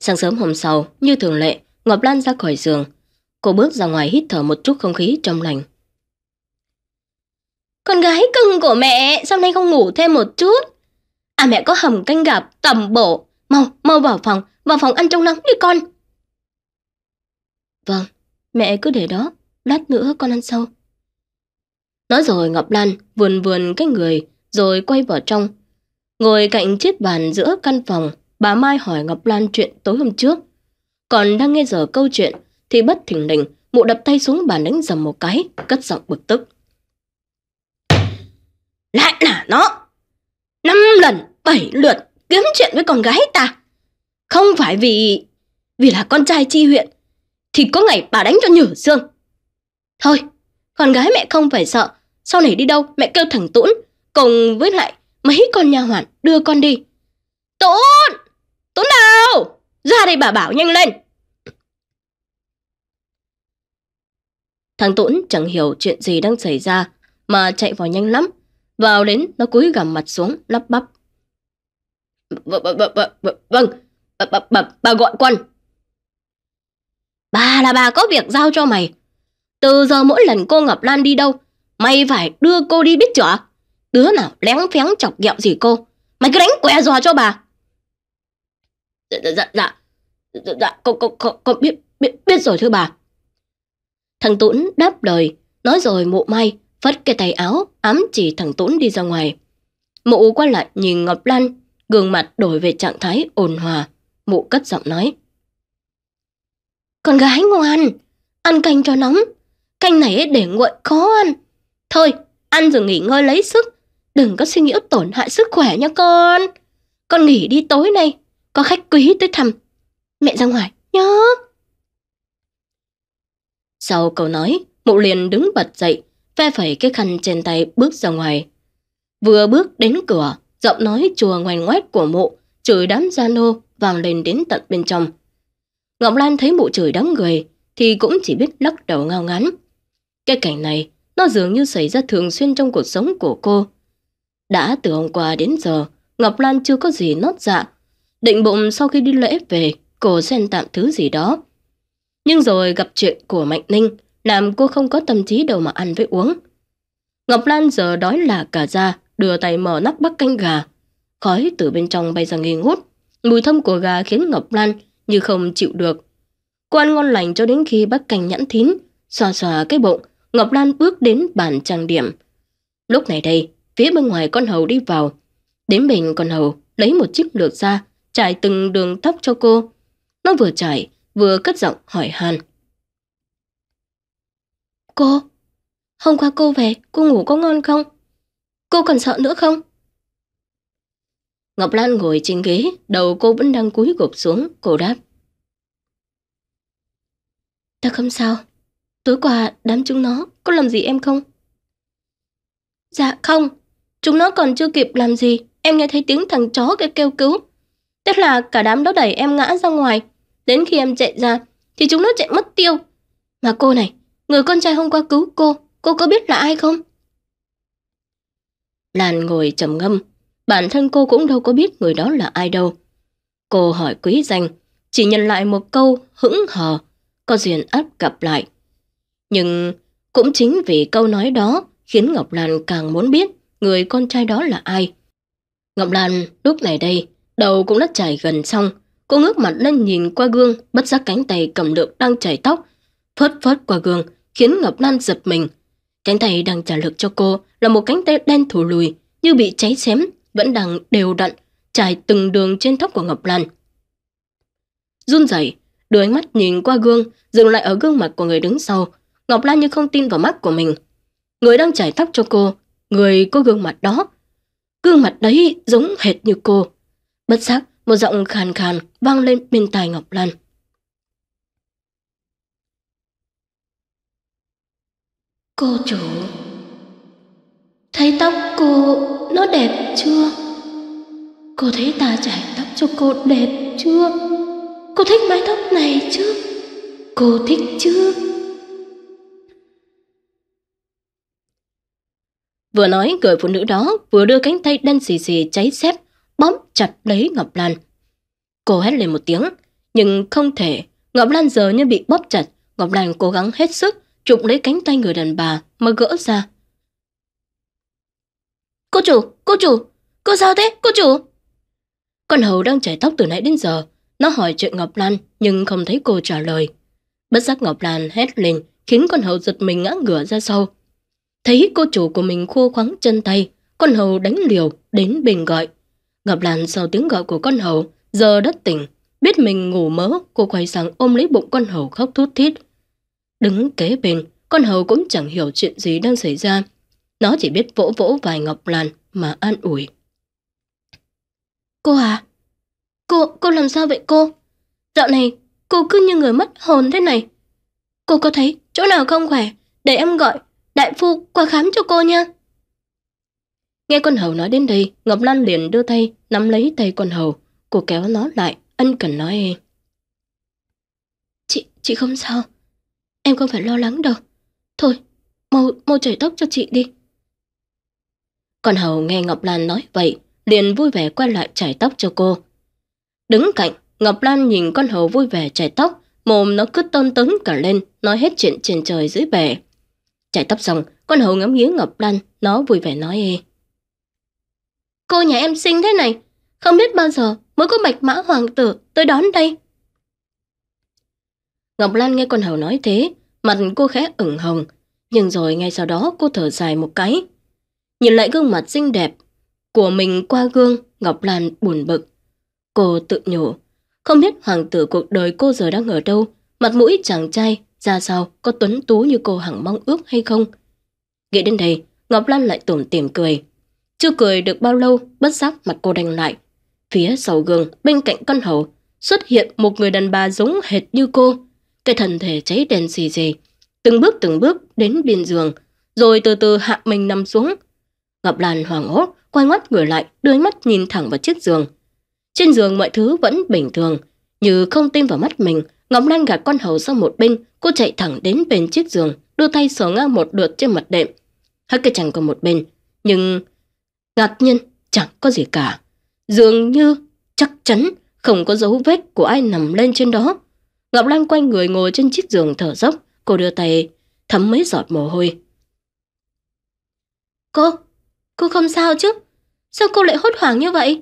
Sáng sớm hôm sau, như thường lệ, Ngọc Lan ra khỏi giường, Cô bước ra ngoài hít thở một chút không khí trong lành. Con gái cưng của mẹ, sao nay không ngủ thêm một chút? À mẹ có hầm canh gặp tầm bộ mau, mau vào phòng, vào phòng ăn trong nắng đi con. Vâng, mẹ cứ để đó, lát nữa con ăn sau. Nói rồi Ngọc Lan vườn vườn cái người rồi quay vào trong. Ngồi cạnh chiếc bàn giữa căn phòng, bà Mai hỏi Ngọc Lan chuyện tối hôm trước. Còn đang nghe giờ câu chuyện thì bất thình lình mụ đập tay xuống bàn đánh dầm một cái, cất giọng bực tức. Lại là nó! Năm lần, bảy lượt kiếm chuyện với con gái ta. Không phải vì... vì là con trai chi huyện, thì có ngày bà đánh cho nhử xương. Thôi, con gái mẹ không phải sợ, sau này đi đâu mẹ kêu thằng Tũn, cùng với lại mấy con nhà hoàn đưa con đi. Tũn! Tũn đâu? Ra đây bà bảo nhanh lên! Thằng Tuấn chẳng hiểu chuyện gì đang xảy ra mà chạy vào nhanh lắm. Vào đến nó cúi gằm mặt xuống lắp bắp. Vâng, bà gọi quân Bà là bà có việc giao cho mày. Từ giờ mỗi lần cô Ngọc Lan đi đâu, mày phải đưa cô đi biết chưa? Đứa nào lén phén chọc ghẹo gì cô, mày cứ đánh què dò cho bà. Dạ, dạ, dạ, dạ, dạ, con, con, con, con biết, biết, biết rồi thưa bà. Thằng Tuấn đáp lời, nói rồi mụ may, vất cái tay áo, ám chỉ thằng Tuấn đi ra ngoài. Mụ quay lại nhìn Ngọc Lan, gương mặt đổi về trạng thái ổn hòa. Mụ cất giọng nói. Con gái ngoan, ăn canh cho nóng. Canh này để nguội khó ăn. Thôi, ăn rồi nghỉ ngơi lấy sức. Đừng có suy nghĩ tổn hại sức khỏe nha con. Con nghỉ đi tối nay, có khách quý tới thăm. Mẹ ra ngoài nhớ. Sau câu nói, mụ liền đứng bật dậy, ve phẩy cái khăn trên tay bước ra ngoài. Vừa bước đến cửa, giọng nói chùa ngoảnh ngoét của mụ, chửi đám gia nô vang lên đến tận bên trong. Ngọc Lan thấy mụ chửi đám người thì cũng chỉ biết lắc đầu ngao ngán. Cái cảnh này nó dường như xảy ra thường xuyên trong cuộc sống của cô. Đã từ hôm qua đến giờ, Ngọc Lan chưa có gì nốt dạ. Định bụng sau khi đi lễ về, cô xem tạm thứ gì đó nhưng rồi gặp chuyện của Mạnh Ninh, làm cô không có tâm trí đâu mà ăn với uống. Ngọc Lan giờ đói là cả da, đưa tay mở nắp bắc canh gà. Khói từ bên trong bay ra nghi ngút. Mùi thơm của gà khiến Ngọc Lan như không chịu được. Cô ăn ngon lành cho đến khi bắc canh nhẵn thín, xòa xòa cái bụng, Ngọc Lan bước đến bàn trang điểm. Lúc này đây, phía bên ngoài con hầu đi vào. Đến bình con hầu lấy một chiếc lược ra, trải từng đường tóc cho cô. Nó vừa trải, vừa cất giọng hỏi han. Cô, hôm qua cô về, cô ngủ có ngon không? Cô còn sợ nữa không? Ngọc Lan ngồi trên ghế, đầu cô vẫn đang cúi gục xuống, cô đáp. Ta không sao. Tối qua đám chúng nó có làm gì em không? Dạ không, chúng nó còn chưa kịp làm gì, em nghe thấy tiếng thằng chó kia kêu cứu. Tức là cả đám đó đẩy em ngã ra ngoài, Đến khi em chạy ra Thì chúng nó chạy mất tiêu Mà cô này Người con trai hôm qua cứu cô Cô có biết là ai không Lan ngồi trầm ngâm Bản thân cô cũng đâu có biết người đó là ai đâu Cô hỏi quý danh Chỉ nhận lại một câu hững hờ Có duyên ắt gặp lại Nhưng cũng chính vì câu nói đó Khiến Ngọc Lan càng muốn biết Người con trai đó là ai Ngọc Lan lúc này đây Đầu cũng đã chảy gần xong Cô ngước mặt lên nhìn qua gương, bất giác cánh tay cầm lược đang chảy tóc, phớt phớt qua gương, khiến Ngọc Lan giật mình. Cánh tay đang trả lực cho cô là một cánh tay đen thủ lùi, như bị cháy xém, vẫn đang đều đặn, trải từng đường trên tóc của Ngọc Lan. Run rẩy, đưa ánh mắt nhìn qua gương, dừng lại ở gương mặt của người đứng sau. Ngọc Lan như không tin vào mắt của mình. Người đang chải tóc cho cô, người có gương mặt đó. Gương mặt đấy giống hệt như cô. Bất giác, một giọng khàn khàn vang lên bên tai Ngọc Lan. Cô chủ Thấy tóc cô nó đẹp chưa? Cô thấy ta chải tóc cho cô đẹp chưa? Cô thích mái tóc này chứ? Cô thích chứ? Vừa nói người phụ nữ đó vừa đưa cánh tay đen xì xì cháy xép bóp chặt lấy Ngọc Lan. Cô hét lên một tiếng, nhưng không thể. Ngọc Lan giờ như bị bóp chặt, Ngọc Lan cố gắng hết sức chụp lấy cánh tay người đàn bà mà gỡ ra. Cô chủ, cô chủ, cô sao thế, cô chủ? Con hầu đang chảy tóc từ nãy đến giờ, nó hỏi chuyện Ngọc Lan nhưng không thấy cô trả lời. Bất giác Ngọc Lan hét lên khiến con hầu giật mình ngã ngửa ra sau. Thấy cô chủ của mình khua khoáng chân tay, con hầu đánh liều đến bình gọi. Gặp Lan sau tiếng gọi của con hầu, giờ đất tỉnh. Biết mình ngủ mớ, cô quay sang ôm lấy bụng con hầu khóc thút thít. Đứng kế bên, con hầu cũng chẳng hiểu chuyện gì đang xảy ra. Nó chỉ biết vỗ vỗ vài ngọc Lan mà an ủi. Cô à? Cô, cô làm sao vậy cô? Dạo này, cô cứ như người mất hồn thế này. Cô có thấy chỗ nào không khỏe? Để em gọi đại phu qua khám cho cô nha. Nghe con hầu nói đến đây, Ngọc Lan liền đưa tay, nắm lấy tay con hầu. Cô kéo nó lại, ân cần nói. Chị, chị không sao. Em không phải lo lắng đâu. Thôi, mau, mau chảy tóc cho chị đi. Con hầu nghe Ngọc Lan nói vậy, liền vui vẻ quay lại chải tóc cho cô. Đứng cạnh, Ngọc Lan nhìn con hầu vui vẻ chải tóc, mồm nó cứ tôn tớn cả lên, nói hết chuyện trên trời dưới bể. Chải tóc xong, con hầu ngắm nghía Ngọc Lan, nó vui vẻ nói. Cô nhà em xinh thế này, không biết bao giờ mới có bạch mã hoàng tử tới đón đây. Ngọc Lan nghe con hầu nói thế, mặt cô khẽ ửng hồng, nhưng rồi ngay sau đó cô thở dài một cái. Nhìn lại gương mặt xinh đẹp của mình qua gương, Ngọc Lan buồn bực. Cô tự nhủ, không biết hoàng tử cuộc đời cô giờ đang ở đâu, mặt mũi chàng trai ra sao có tuấn tú như cô hằng mong ước hay không. Nghĩ đến đây, Ngọc Lan lại tủm tỉm cười. Chưa cười được bao lâu, bất giác mặt cô đành lại. Phía sau gương, bên cạnh con hầu, xuất hiện một người đàn bà giống hệt như cô. Cái thân thể cháy đèn xì xì, từng bước từng bước đến bên giường, rồi từ từ hạ mình nằm xuống. Ngọc Lan hoàng hốt, quay ngoắt người lại, đôi mắt nhìn thẳng vào chiếc giường. Trên giường mọi thứ vẫn bình thường, như không tin vào mắt mình, Ngọc Lan gạt con hầu sang một bên, cô chạy thẳng đến bên chiếc giường, đưa tay sờ ngang một lượt trên mặt đệm. Hất cái chàng còn một bên, nhưng Ngạc nhiên, chẳng có gì cả. Dường như chắc chắn không có dấu vết của ai nằm lên trên đó. Ngọc Lan quanh người ngồi trên chiếc giường thở dốc, cô đưa tay thấm mấy giọt mồ hôi. Cô, cô không sao chứ? Sao cô lại hốt hoảng như vậy?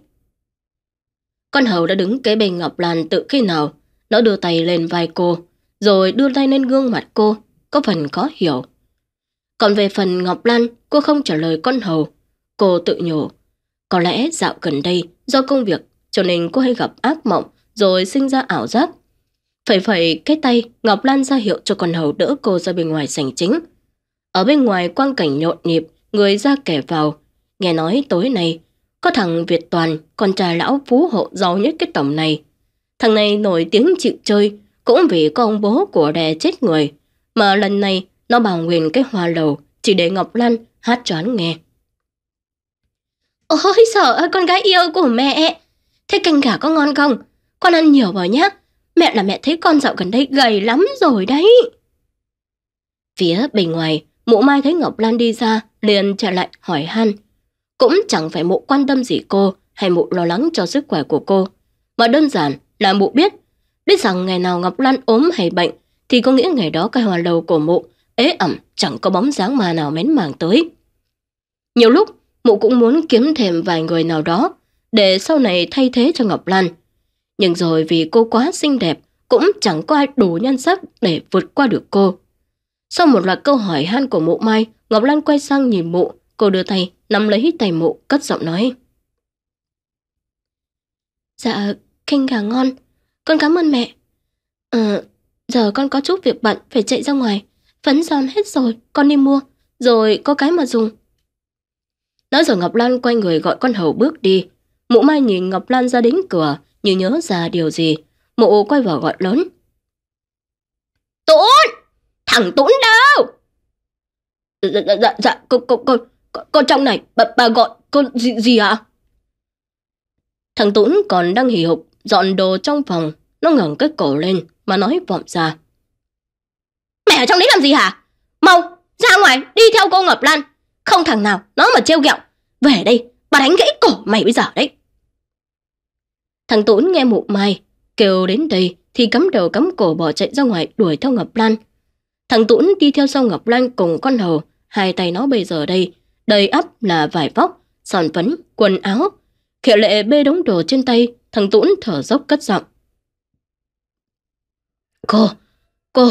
Con hầu đã đứng kế bên Ngọc Lan tự khi nào. Nó đưa tay lên vai cô, rồi đưa tay lên gương mặt cô, có phần khó hiểu. Còn về phần Ngọc Lan, cô không trả lời con hầu Cô tự nhủ, có lẽ dạo gần đây do công việc cho nên cô hay gặp ác mộng rồi sinh ra ảo giác. Phẩy phẩy cái tay, Ngọc Lan ra hiệu cho con hầu đỡ cô ra bên ngoài sảnh chính. Ở bên ngoài quang cảnh nhộn nhịp, người ra kẻ vào. Nghe nói tối nay, có thằng Việt Toàn, con trai lão phú hộ giàu nhất cái tổng này. Thằng này nổi tiếng chịu chơi, cũng vì con bố của đè chết người. Mà lần này, nó bảo nguyên cái hoa lầu, chỉ để Ngọc Lan hát choán nghe. Ôi sở ơi con gái yêu của mẹ Thế canh gà có ngon không Con ăn nhiều vào nhá Mẹ là mẹ thấy con dạo gần đây gầy lắm rồi đấy Phía bên ngoài Mụ mai thấy Ngọc Lan đi ra Liền trở lại hỏi han Cũng chẳng phải mụ quan tâm gì cô Hay mụ lo lắng cho sức khỏe của cô Mà đơn giản là mụ biết Biết rằng ngày nào Ngọc Lan ốm hay bệnh Thì có nghĩa ngày đó cái hòa đầu của mụ ế ẩm chẳng có bóng dáng mà nào mến màng tới. Nhiều lúc mụ cũng muốn kiếm thêm vài người nào đó để sau này thay thế cho Ngọc Lan. Nhưng rồi vì cô quá xinh đẹp, cũng chẳng có ai đủ nhan sắc để vượt qua được cô. Sau một loạt câu hỏi han của mụ Mai, Ngọc Lan quay sang nhìn mụ, cô đưa tay, nắm lấy tay mụ, cất giọng nói. Dạ, canh gà ngon, con cảm ơn mẹ. Ờ, giờ con có chút việc bận phải chạy ra ngoài, phấn giòn hết rồi, con đi mua, rồi có cái mà dùng, Nói rồi Ngọc Lan quay người gọi con hầu bước đi. Mụ mai nhìn Ngọc Lan ra đến cửa, như nhớ ra điều gì. Mụ quay vào gọi lớn. Tốn! Thằng Tốn đâu? Dạ, dạ, dạ, dạ con, con, con, con trong này, bà, bà gọi con gì, gì ạ? À? Thằng Tốn còn đang hì hục, dọn đồ trong phòng. Nó ngẩng cái cổ lên mà nói vọng ra. Mẹ ở trong đấy làm gì hả? Mau, ra ngoài, đi theo cô Ngọc Lan, không thằng nào nó mà trêu ghẹo. Về đây, bà đánh gãy cổ mày bây giờ đấy. Thằng Tốn nghe mụ mày kêu đến đây thì cắm đầu cắm cổ bỏ chạy ra ngoài đuổi theo Ngọc Lan. Thằng Tốn đi theo sau Ngọc Lan cùng con hầu, hai tay nó bây giờ đây, đầy ắp là vải vóc, sòn phấn, quần áo. Khệ lệ bê đống đồ trên tay, thằng Tốn thở dốc cất giọng. Cô, cô,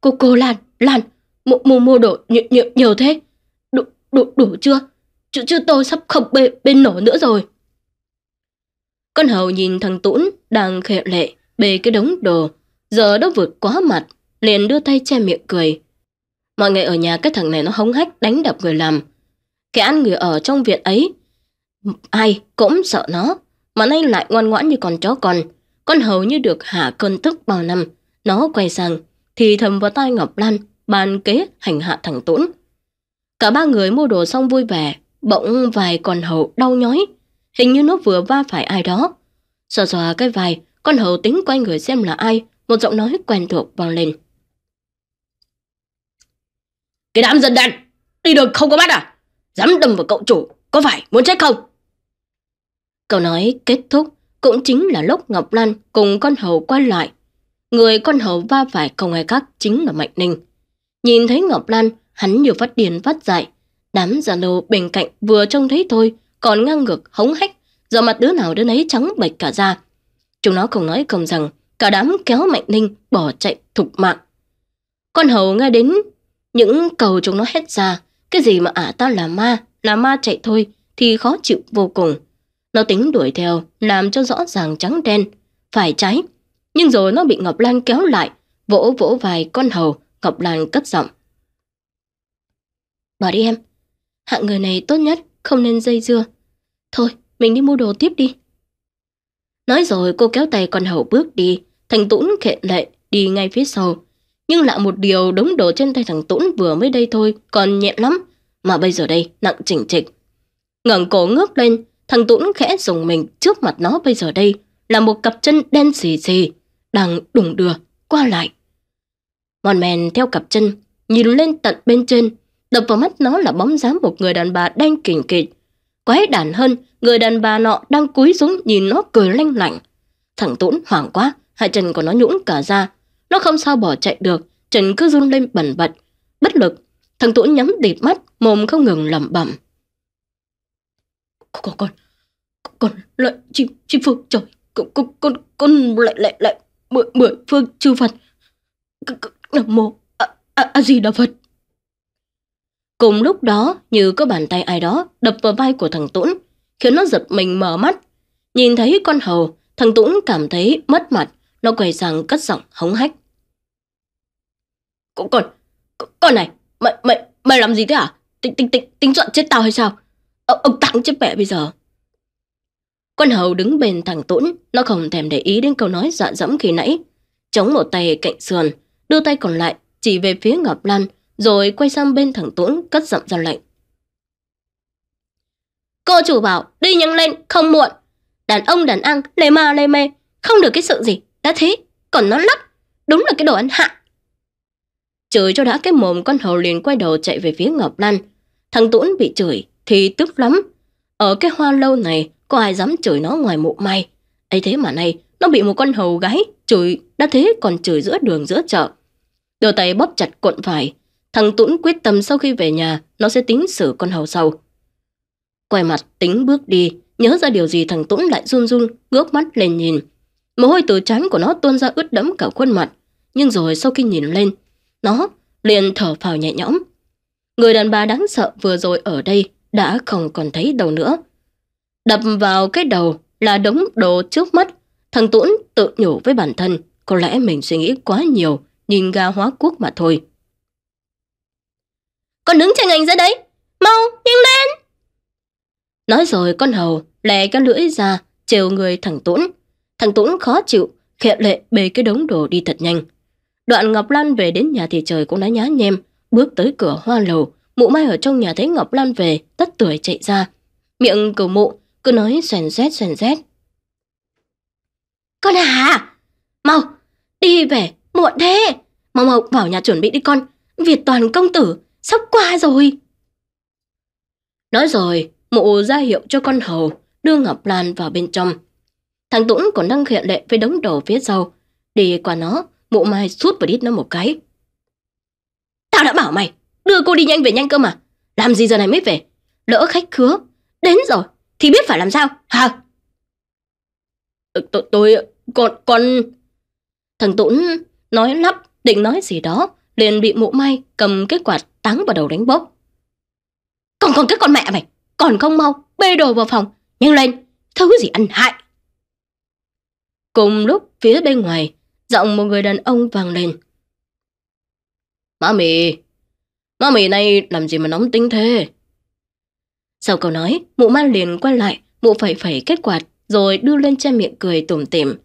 cô, cô Lan, Lan, mụ mù mua đồ nhiều, nhiều, nhiều thế, đủ, đủ chưa? Chứ, chưa tôi sắp không bê, bên nổ nữa rồi. Con hầu nhìn thằng Tũn đang khệ lệ bề cái đống đồ, giờ nó vượt quá mặt, liền đưa tay che miệng cười. Mọi người ở nhà cái thằng này nó hống hách đánh đập người làm. kẻ ăn người ở trong viện ấy, ai cũng sợ nó, mà nay lại ngoan ngoãn như con chó con. Con hầu như được hạ cơn tức bao năm, nó quay sang, thì thầm vào tai Ngọc Lan, bàn kế hành hạ thằng Tũn. Cả ba người mua đồ xong vui vẻ, bỗng vài con hậu đau nhói. Hình như nó vừa va phải ai đó. Xòa xòa cái vai con hậu tính quay người xem là ai, một giọng nói quen thuộc vang lên. Cái đám dân đen, đi được không có bắt à? Dám đâm vào cậu chủ, có phải muốn chết không? Câu nói kết thúc cũng chính là lúc Ngọc Lan cùng con hầu quay lại. Người con hầu va phải không ai khác chính là Mạnh Ninh. Nhìn thấy Ngọc Lan, hắn như phát điên phát dại. Đám già lô bên cạnh vừa trông thấy thôi, còn ngang ngược hống hách, do mặt đứa nào đứa nấy trắng bệch cả da. Chúng nó không nói không rằng, cả đám kéo Mạnh Ninh bỏ chạy thục mạng. Con hầu nghe đến những cầu chúng nó hét ra, cái gì mà ả ta là ma, là ma chạy thôi thì khó chịu vô cùng. Nó tính đuổi theo, làm cho rõ ràng trắng đen, phải trái. Nhưng rồi nó bị Ngọc Lan kéo lại, vỗ vỗ vài con hầu, Ngọc Lan cất giọng. Bỏ đi em. Hạng người này tốt nhất không nên dây dưa. Thôi, mình đi mua đồ tiếp đi. Nói rồi cô kéo tay con hậu bước đi, thằng Tũng khệ lệ đi ngay phía sau. Nhưng lạ một điều đống đồ trên tay thằng Tũng vừa mới đây thôi còn nhẹ lắm, mà bây giờ đây nặng chỉnh trịch. ngẩng cổ ngước lên, thằng Tũng khẽ dùng mình trước mặt nó bây giờ đây là một cặp chân đen xì xì, đang đùng đưa qua lại. Mòn men theo cặp chân, nhìn lên tận bên trên đập vào mắt nó là bóng dáng một người đàn bà đang kỉnh kịch. Quái đản hơn, người đàn bà nọ đang cúi xuống nhìn nó cười lanh lạnh. Thằng Tốn hoảng quá, hai chân của nó nhũn cả ra. Nó không sao bỏ chạy được, chân cứ run lên bẩn bật. Bất lực, thằng Tốn nhắm địt mắt, mồm không ngừng lẩm bẩm. Con, con, con lại chi chi phương trời, con, con, con, con lại, lại, lại, mười, mười phương chư Phật. Nam mô, a, a, a di đà Phật. Cùng lúc đó, như có bàn tay ai đó đập vào vai của thằng Tũng, khiến nó giật mình mở mắt. Nhìn thấy con hầu, thằng Tũng cảm thấy mất mặt, nó quay sang cất giọng hống hách. Con, con, con này, mày, mày, mày làm gì thế à? Tính, tính, tính, tính dọn chết tao hay sao? Ô, ông tặng chết mẹ bây giờ. Con hầu đứng bên thằng Tũng, nó không thèm để ý đến câu nói dọa dẫm khi nãy. Chống một tay cạnh sườn, đưa tay còn lại chỉ về phía Ngọc Lan rồi quay sang bên thằng Tuấn cất giọng ra lệnh. Cô chủ bảo đi nhanh lên, không muộn. Đàn ông đàn ăn, lề ma lề mê, không được cái sự gì, đã thế, còn nó lắp, đúng là cái đồ ăn hạ. Chửi cho đã cái mồm con hầu liền quay đầu chạy về phía Ngọc Lan. Thằng Tuấn bị chửi thì tức lắm. Ở cái hoa lâu này có ai dám chửi nó ngoài mụ may. ấy thế mà nay nó bị một con hầu gái chửi đã thế còn chửi giữa đường giữa chợ. Đôi tay bóp chặt cuộn vải, Thằng Tuấn quyết tâm sau khi về nhà, nó sẽ tính xử con hầu sau. Quay mặt tính bước đi, nhớ ra điều gì thằng Tuấn lại run run, ngước mắt lên nhìn. Mồ hôi từ trán của nó tuôn ra ướt đẫm cả khuôn mặt. Nhưng rồi sau khi nhìn lên, nó liền thở phào nhẹ nhõm. Người đàn bà đáng sợ vừa rồi ở đây đã không còn thấy đầu nữa. Đập vào cái đầu là đống đồ trước mắt. Thằng Tuấn tự nhủ với bản thân, có lẽ mình suy nghĩ quá nhiều, nhìn ga hóa quốc mà thôi con đứng tranh ảnh ra đấy mau nhanh lên nói rồi con hầu lè cái lưỡi ra trêu người thằng tuấn thằng tuấn khó chịu khệ lệ bê cái đống đồ đi thật nhanh đoạn ngọc lan về đến nhà thì trời cũng đã nhá nhem bước tới cửa hoa lầu mụ mai ở trong nhà thấy ngọc lan về tất tuổi chạy ra miệng cầu mụ cứ nói xoèn rét xoèn rét con à mau đi về muộn thế mau mau vào nhà chuẩn bị đi con việt toàn công tử sắp qua rồi. Nói rồi, mụ ra hiệu cho con hầu đưa Ngọc Lan vào bên trong. Thằng Tuấn còn đang hiện lệ với đống đồ phía sau. Đi qua nó, mụ mai sút vào đít nó một cái. Tao đã bảo mày, đưa cô đi nhanh về nhanh cơ mà. Làm gì giờ này mới về? Lỡ khách khứa. Đến rồi, thì biết phải làm sao, hả? Ờ, tôi, tôi, con, con... Thằng Tuấn nói lắp, định nói gì đó, liền bị mụ may cầm kết quạt táng vào đầu đánh bốc. Còn còn cái con mẹ mày, còn không mau, bê đồ vào phòng, nhanh lên, thứ gì ăn hại. Cùng lúc phía bên ngoài, giọng một người đàn ông vang lên. Má mì, má mì này làm gì mà nóng tính thế? Sau câu nói, mụ ma liền quay lại, mụ phẩy phẩy kết quạt rồi đưa lên che miệng cười tủm tỉm.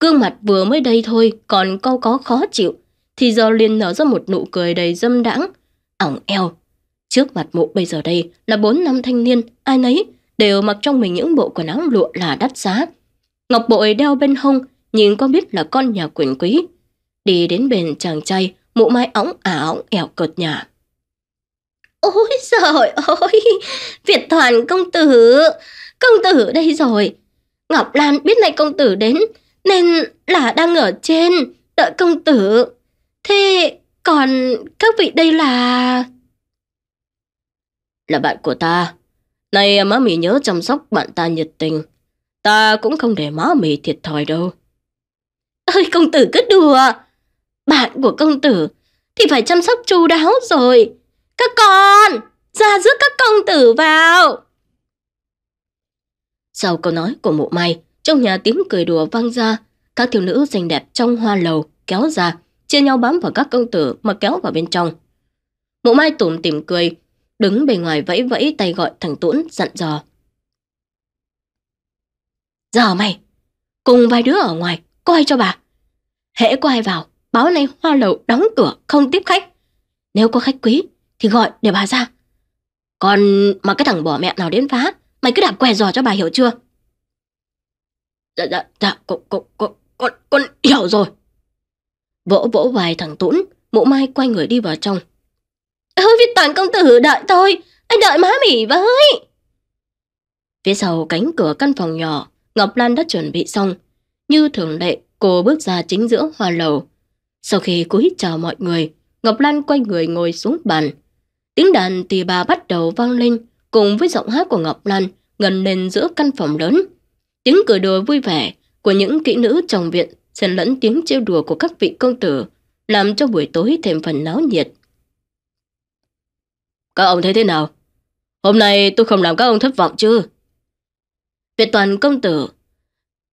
Gương mặt vừa mới đây thôi còn câu có khó chịu, thì giờ liền nở ra một nụ cười đầy dâm đãng, ỏng eo. Trước mặt mụ bây giờ đây là bốn năm thanh niên, ai nấy đều mặc trong mình những bộ quần áo lụa là đắt giá. Ngọc bội đeo bên hông, nhìn con biết là con nhà quyền quý. Đi đến bên chàng trai, mụ mai ống ả ống ẻo cợt nhà. Ôi trời ơi, Việt Toàn công tử, công tử đây rồi. Ngọc Lan biết này công tử đến, nên là đang ở trên, đợi công tử. Thế còn các vị đây là... Là bạn của ta. Này má mì nhớ chăm sóc bạn ta nhiệt tình. Ta cũng không để má mì thiệt thòi đâu. Ơi công tử cứ đùa. Bạn của công tử thì phải chăm sóc chu đáo rồi. Các con, ra giúp các công tử vào. Sau câu nói của mụ may, trong nhà tiếng cười đùa vang ra, các thiếu nữ xinh đẹp trong hoa lầu kéo ra, chia nhau bám vào các công tử mà kéo vào bên trong. Mộ mai tủm tỉm cười, đứng bề ngoài vẫy vẫy tay gọi thằng Tuấn dặn dò. Giờ mày, cùng vài đứa ở ngoài, coi cho bà. Hễ có ai vào, báo nay hoa lầu đóng cửa, không tiếp khách. Nếu có khách quý, thì gọi để bà ra. Còn mà cái thằng bỏ mẹ nào đến phá, mày cứ đạp què giò cho bà hiểu chưa? Dạ, dạ, dạ, con, con, con, con, con hiểu rồi. Vỗ vỗ vai thằng tuấn mụ mai quay người đi vào trong. Ơ, Viết Toàn công tử đợi tôi, anh đợi má mỉ với. Phía sau cánh cửa căn phòng nhỏ, Ngọc Lan đã chuẩn bị xong. Như thường lệ, cô bước ra chính giữa hoa lầu. Sau khi cúi chào mọi người, Ngọc Lan quay người ngồi xuống bàn. Tiếng đàn tỳ bà bắt đầu vang lên cùng với giọng hát của Ngọc Lan gần lên giữa căn phòng lớn. Tiếng cười đùa vui vẻ của những kỹ nữ trong viện xen lẫn tiếng trêu đùa của các vị công tử, làm cho buổi tối thêm phần náo nhiệt. Các ông thấy thế nào? Hôm nay tôi không làm các ông thất vọng chứ? Việt toàn công tử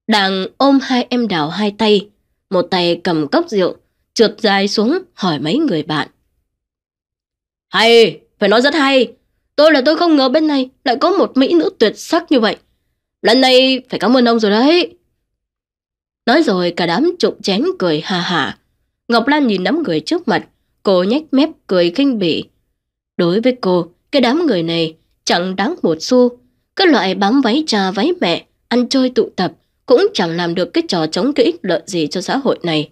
đang ôm hai em đào hai tay, một tay cầm cốc rượu, trượt dài xuống hỏi mấy người bạn. Hay, phải nói rất hay. Tôi là tôi không ngờ bên này lại có một mỹ nữ tuyệt sắc như vậy. Lần này phải cảm ơn ông rồi đấy. Nói rồi cả đám trụng chén cười hà hà. Ngọc Lan nhìn đám người trước mặt, cô nhếch mép cười khinh bỉ. Đối với cô, cái đám người này chẳng đáng một xu. cái loại bám váy cha váy mẹ, ăn chơi tụ tập cũng chẳng làm được cái trò chống cái ích lợi gì cho xã hội này.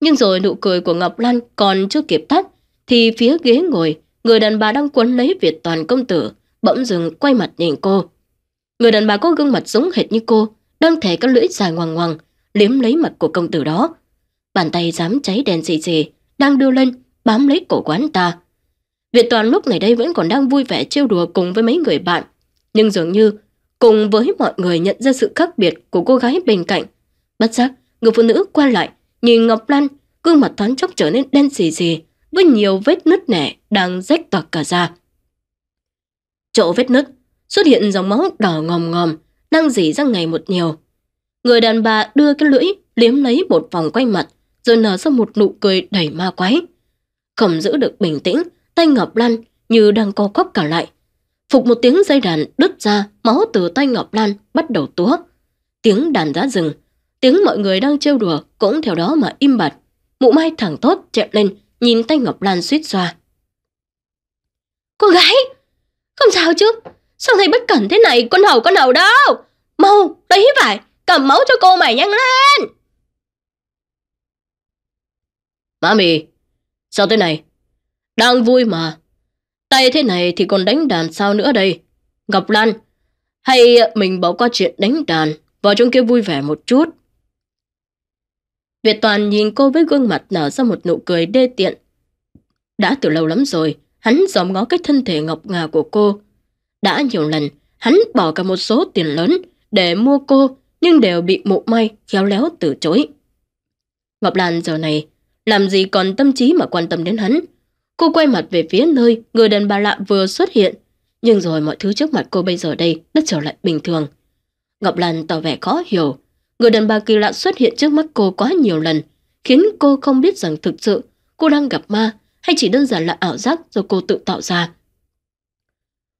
Nhưng rồi nụ cười của Ngọc Lan còn chưa kịp tắt, thì phía ghế ngồi, người đàn bà đang quấn lấy Việt Toàn công tử, bỗng dừng quay mặt nhìn cô. Người đàn bà có gương mặt giống hệt như cô, đang thẻ các lưỡi dài ngoằng ngoằng, liếm lấy mặt của công tử đó. Bàn tay dám cháy đèn xì xì, đang đưa lên, bám lấy cổ của anh ta. Việt Toàn lúc này đây vẫn còn đang vui vẻ trêu đùa cùng với mấy người bạn, nhưng dường như cùng với mọi người nhận ra sự khác biệt của cô gái bên cạnh. Bất giác, người phụ nữ qua lại, nhìn Ngọc Lan, gương mặt thoáng chốc trở nên đen xì xì, với nhiều vết nứt nẻ đang rách toạc cả ra. Chỗ vết nứt, xuất hiện dòng máu đỏ ngòm ngòm, đang dỉ ra ngày một nhiều. Người đàn bà đưa cái lưỡi liếm lấy một vòng quanh mặt, rồi nở ra một nụ cười đầy ma quái. Không giữ được bình tĩnh, tay Ngọc Lan như đang co quắp cả lại. Phục một tiếng dây đàn đứt ra, máu từ tay Ngọc Lan bắt đầu túa. Tiếng đàn đã dừng, tiếng mọi người đang trêu đùa cũng theo đó mà im bặt. Mụ mai thẳng tốt chạy lên, nhìn tay Ngọc Lan suýt xoa. cô gái, không sao chứ, sao thầy bất cẩn thế này, con hầu con hầu đâu? Mau, lấy vải, Cầm máu cho cô mày nhanh lên! mì sao thế này? Đang vui mà. Tay thế này thì còn đánh đàn sao nữa đây? Ngọc Lan, hay mình bỏ qua chuyện đánh đàn, vào trong kia vui vẻ một chút. Việt Toàn nhìn cô với gương mặt nở ra một nụ cười đê tiện. Đã từ lâu lắm rồi, hắn dòm ngó cái thân thể ngọc ngà của cô. Đã nhiều lần, hắn bỏ cả một số tiền lớn để mua cô nhưng đều bị mụ may khéo léo từ chối. Ngọc Lan giờ này, làm gì còn tâm trí mà quan tâm đến hắn. Cô quay mặt về phía nơi người đàn bà lạ vừa xuất hiện, nhưng rồi mọi thứ trước mặt cô bây giờ đây đã trở lại bình thường. Ngọc Lan tỏ vẻ khó hiểu, người đàn bà kỳ lạ xuất hiện trước mắt cô quá nhiều lần, khiến cô không biết rằng thực sự cô đang gặp ma hay chỉ đơn giản là ảo giác do cô tự tạo ra.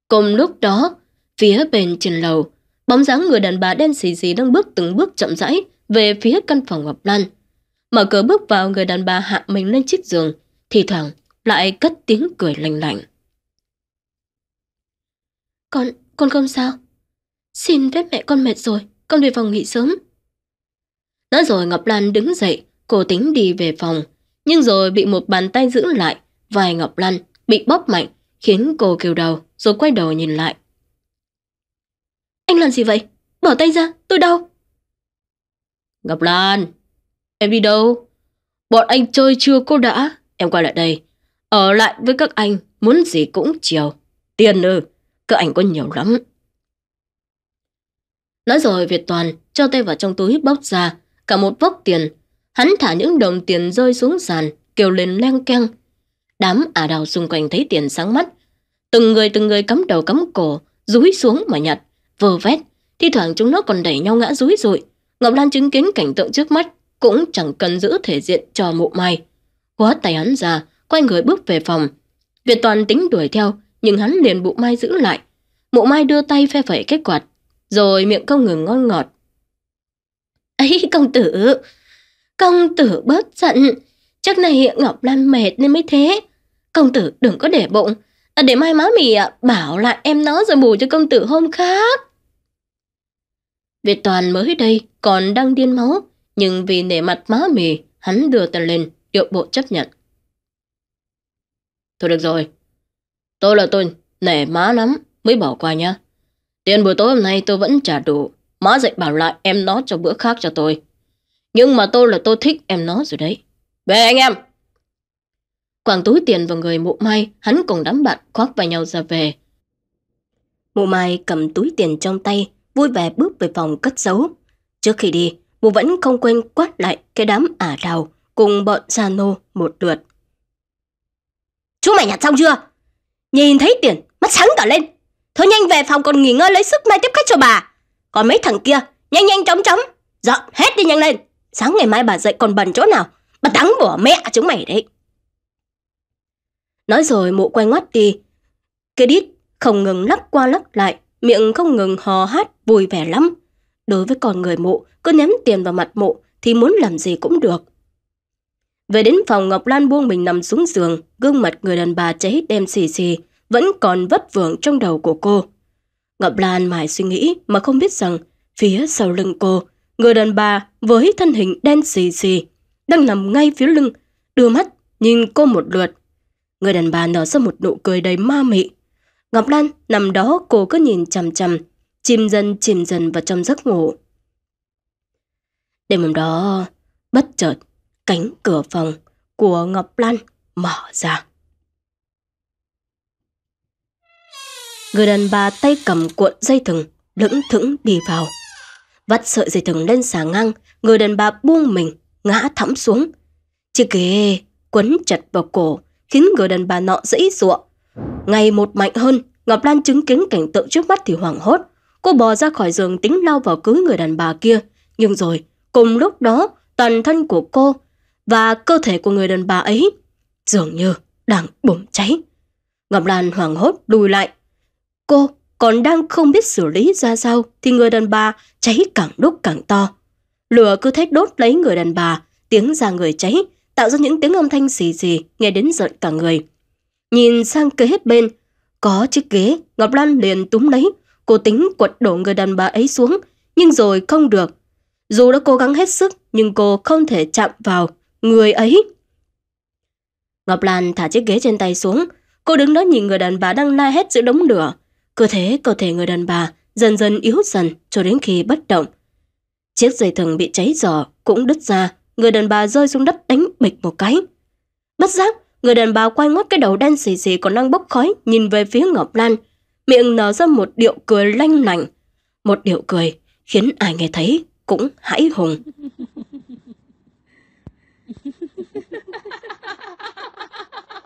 Cùng lúc đó, phía bên trên lầu, bóng dáng người đàn bà đen xì xì đang bước từng bước chậm rãi về phía căn phòng Ngọc Lan. Mở cửa bước vào người đàn bà hạ mình lên chiếc giường, thì thoảng lại cất tiếng cười lành lạnh. Con, con không sao. Xin phép mẹ con mệt rồi, con về phòng nghỉ sớm. Nói rồi Ngọc Lan đứng dậy, cố tính đi về phòng, nhưng rồi bị một bàn tay giữ lại, vài Ngọc Lan bị bóp mạnh, khiến cô kêu đầu rồi quay đầu nhìn lại làm gì vậy? Bỏ tay ra, tôi đau. Ngọc Lan, em đi đâu? Bọn anh chơi chưa cô đã, em qua lại đây. Ở lại với các anh, muốn gì cũng chiều. Tiền ư, các anh có nhiều lắm. Nói rồi Việt Toàn cho tay vào trong túi bóc ra, cả một vốc tiền. Hắn thả những đồng tiền rơi xuống sàn, kêu lên leng keng. Đám ả đào xung quanh thấy tiền sáng mắt. Từng người từng người cắm đầu cắm cổ, rúi xuống mà nhặt vơ vét, thi thoảng chúng nó còn đẩy nhau ngã rúi rụi. Ngọc Lan chứng kiến cảnh tượng trước mắt, cũng chẳng cần giữ thể diện cho mụ mai. Quá tay hắn ra, quay người bước về phòng. Việt Toàn tính đuổi theo, nhưng hắn liền bụ mai giữ lại. Mụ mai đưa tay phe phẩy kết quạt, rồi miệng không ngừng ngon ngọt. ấy công tử, công tử bớt giận. Chắc này Ngọc Lan mệt nên mới thế. Công tử đừng có để bụng. À, để mai má mì à, bảo lại em nó rồi bù cho công tử hôm khác. Việt Toàn mới đây còn đang điên máu, nhưng vì nể mặt má mì, hắn đưa tay lên, điệu bộ chấp nhận. Thôi được rồi, tôi là tôi, nể má lắm, mới bỏ qua nhá. Tiền buổi tối hôm nay tôi vẫn trả đủ, má dạy bảo lại em nó cho bữa khác cho tôi. Nhưng mà tôi là tôi thích em nó rồi đấy. Về anh em! Quảng túi tiền vào người mụ mai, hắn cùng đám bạn khoác vào nhau ra về. Mụ mai cầm túi tiền trong tay, vui vẻ bước về phòng cất giấu. Trước khi đi, mụ vẫn không quên quát lại cái đám ả đào cùng bọn gia nô một lượt. Chú mày nhặt xong chưa? Nhìn thấy tiền, mắt sáng cả lên. Thôi nhanh về phòng còn nghỉ ngơi lấy sức mai tiếp khách cho bà. Còn mấy thằng kia, nhanh nhanh chóng chóng. Dọn dạ, hết đi nhanh lên. Sáng ngày mai bà dậy còn bẩn chỗ nào. Bà đắng bỏ mẹ chúng mày đấy. Nói rồi mụ quay ngoắt đi. Cái đít không ngừng lắc qua lắc lại, miệng không ngừng hò hát vui vẻ lắm. Đối với con người mộ, cứ ném tiền vào mặt mộ thì muốn làm gì cũng được. Về đến phòng Ngọc Lan buông mình nằm xuống giường, gương mặt người đàn bà cháy đen xì xì, vẫn còn vất vưởng trong đầu của cô. Ngọc Lan mãi suy nghĩ mà không biết rằng phía sau lưng cô, người đàn bà với thân hình đen xì xì đang nằm ngay phía lưng, đưa mắt nhìn cô một lượt. Người đàn bà nở ra một nụ cười đầy ma mị. Ngọc Lan nằm đó cô cứ nhìn chằm chằm chìm dần chìm dần vào trong giấc ngủ. Đêm hôm đó, bất chợt, cánh cửa phòng của Ngọc Lan mở ra. Người đàn bà tay cầm cuộn dây thừng, lững thững đi vào. Vắt sợi dây thừng lên xà ngang, người đàn bà buông mình, ngã thõng xuống. Chiếc ghế quấn chặt vào cổ, khiến người đàn bà nọ dãy ruộng. Ngày một mạnh hơn, Ngọc Lan chứng kiến cảnh tượng trước mắt thì hoảng hốt, Cô bò ra khỏi giường tính lao vào cứu người đàn bà kia. Nhưng rồi, cùng lúc đó, toàn thân của cô và cơ thể của người đàn bà ấy dường như đang bùng cháy. Ngọc Lan hoảng hốt đùi lại. Cô còn đang không biết xử lý ra sao thì người đàn bà cháy càng lúc càng to. Lửa cứ thế đốt lấy người đàn bà, tiếng ra người cháy, tạo ra những tiếng âm thanh xì xì, nghe đến giận cả người. Nhìn sang kế bên, có chiếc ghế, Ngọc Lan liền túm lấy, Cô tính quật đổ người đàn bà ấy xuống, nhưng rồi không được. Dù đã cố gắng hết sức, nhưng cô không thể chạm vào người ấy. Ngọc Lan thả chiếc ghế trên tay xuống. Cô đứng đó nhìn người đàn bà đang la hét giữa đống lửa. Cơ thể cơ thể người đàn bà dần dần yếu dần cho đến khi bất động. Chiếc dây thừng bị cháy giỏ cũng đứt ra. Người đàn bà rơi xuống đất đánh bịch một cái. Bất giác, người đàn bà quay ngoắt cái đầu đen xì xì còn đang bốc khói nhìn về phía Ngọc Lan – miệng nở ra một điệu cười lanh lành. Một điệu cười khiến ai nghe thấy cũng hãi hùng.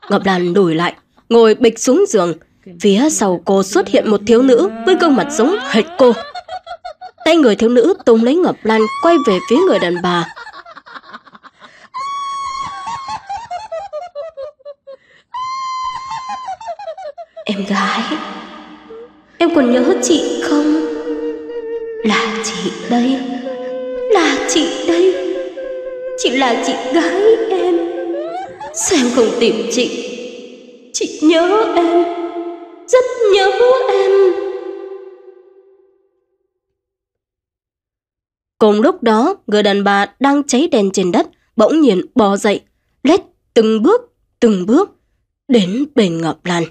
Ngọc Đàn đổi lại, ngồi bịch xuống giường. Phía sau cô xuất hiện một thiếu nữ với gương mặt giống hệt cô. Tay người thiếu nữ tôm lấy Ngọc Lan quay về phía người đàn bà. Em gái... Em còn nhớ chị không Là chị đây Là chị đây Chị là chị gái em Sao em không tìm chị Chị nhớ em Rất nhớ em Cùng lúc đó, người đàn bà đang cháy đèn trên đất, bỗng nhiên bò dậy, lết từng bước, từng bước, đến bên Ngọc lành.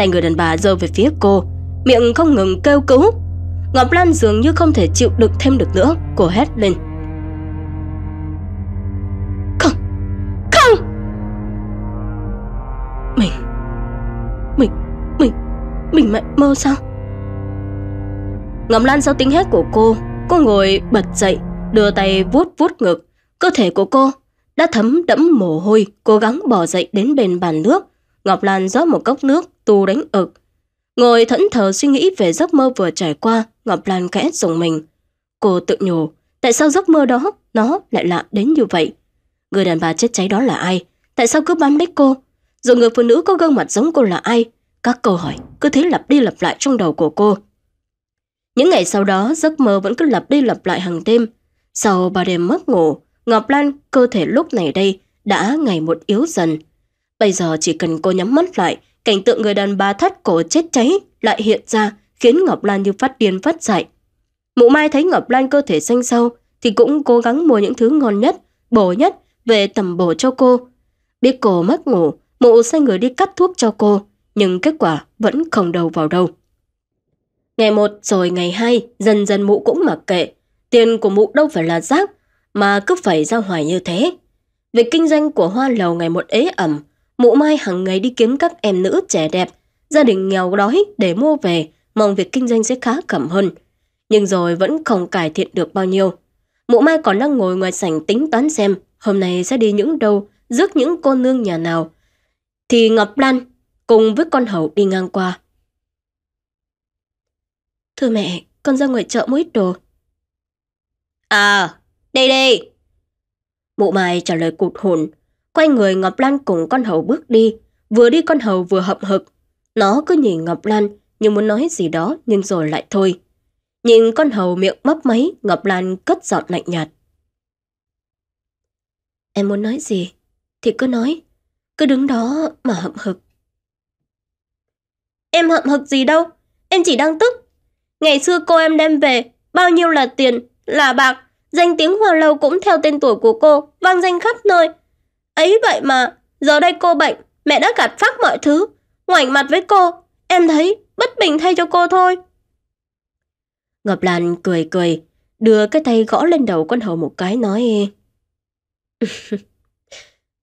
tay người đàn bà rơi về phía cô, miệng không ngừng kêu cứu. Ngọc Lan dường như không thể chịu đựng thêm được nữa, cô hét lên. Không! Không! Mình... Mình... Mình... Mình mẹ mơ sao? Ngọc Lan sau tiếng hét của cô, cô ngồi bật dậy, đưa tay vuốt vuốt ngực. Cơ thể của cô đã thấm đẫm mồ hôi, cố gắng bỏ dậy đến bên bàn nước. Ngọc Lan rót một cốc nước, tù đánh ực. Ngồi thẫn thờ suy nghĩ về giấc mơ vừa trải qua, Ngọc Lan khẽ dùng mình. Cô tự nhủ, tại sao giấc mơ đó, nó lại lạ đến như vậy? Người đàn bà chết cháy đó là ai? Tại sao cứ bám lấy cô? Rồi người phụ nữ có gương mặt giống cô là ai? Các câu hỏi cứ thế lặp đi lặp lại trong đầu của cô. Những ngày sau đó, giấc mơ vẫn cứ lặp đi lặp lại hàng đêm. Sau ba đêm mất ngủ, Ngọc Lan cơ thể lúc này đây đã ngày một yếu dần. Bây giờ chỉ cần cô nhắm mắt lại cảnh tượng người đàn bà thắt cổ chết cháy lại hiện ra khiến Ngọc Lan như phát điên phát dại. Mụ Mai thấy Ngọc Lan cơ thể xanh sâu thì cũng cố gắng mua những thứ ngon nhất, bổ nhất về tầm bổ cho cô. Biết cô mất ngủ, mụ sai người đi cắt thuốc cho cô, nhưng kết quả vẫn không đầu vào đâu. Ngày một rồi ngày hai, dần dần mụ cũng mặc kệ. Tiền của mụ đâu phải là rác, mà cứ phải ra hoài như thế. Việc kinh doanh của hoa lầu ngày một ế ẩm, mụ mai hàng ngày đi kiếm các em nữ trẻ đẹp, gia đình nghèo đói để mua về, mong việc kinh doanh sẽ khá cẩm hơn. Nhưng rồi vẫn không cải thiện được bao nhiêu. Mụ mai còn đang ngồi ngoài sảnh tính toán xem hôm nay sẽ đi những đâu, rước những cô nương nhà nào. Thì Ngọc Lan cùng với con hầu đi ngang qua. Thưa mẹ, con ra ngoài chợ mua ít đồ. À, đây đây. Mụ mai trả lời cụt hồn, Quay người Ngọc Lan cùng con hầu bước đi, vừa đi con hầu vừa hậm hực. Nó cứ nhìn Ngọc Lan như muốn nói gì đó nhưng rồi lại thôi. Nhìn con hầu miệng mấp máy, Ngọc Lan cất giọng lạnh nhạt. Em muốn nói gì? Thì cứ nói, cứ đứng đó mà hậm hực. Em hậm hực gì đâu, em chỉ đang tức. Ngày xưa cô em đem về, bao nhiêu là tiền, là bạc, danh tiếng hoa lâu cũng theo tên tuổi của cô, vang danh khắp nơi. Ấy vậy mà, giờ đây cô bệnh, mẹ đã gạt phác mọi thứ, ngoảnh mặt với cô, em thấy bất bình thay cho cô thôi. Ngọc Lan cười cười, đưa cái tay gõ lên đầu con hầu một cái nói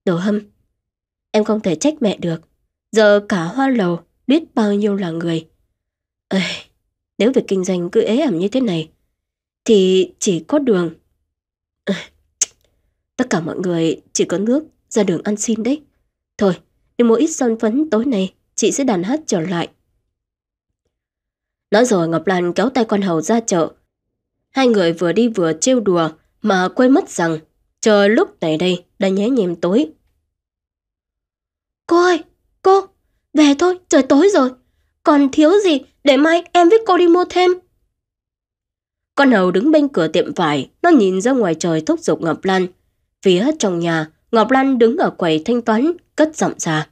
Đồ hâm, em không thể trách mẹ được. Giờ cả hoa lầu biết bao nhiêu là người. Ê, nếu việc kinh doanh cứ ế ẩm như thế này, thì chỉ có đường. tất cả mọi người chỉ có nước ra đường ăn xin đấy. Thôi, đi mua ít son phấn tối nay, chị sẽ đàn hát trở lại. Nói rồi Ngọc Lan kéo tay con hầu ra chợ. Hai người vừa đi vừa trêu đùa mà quên mất rằng trời lúc này đây đã nhé nhem tối. Cô ơi, cô, về thôi, trời tối rồi. Còn thiếu gì để mai em với cô đi mua thêm. Con hầu đứng bên cửa tiệm vải, nó nhìn ra ngoài trời thúc giục Ngọc Lan. Phía trong nhà Ngọc Lan đứng ở quầy thanh toán, cất giọng ra.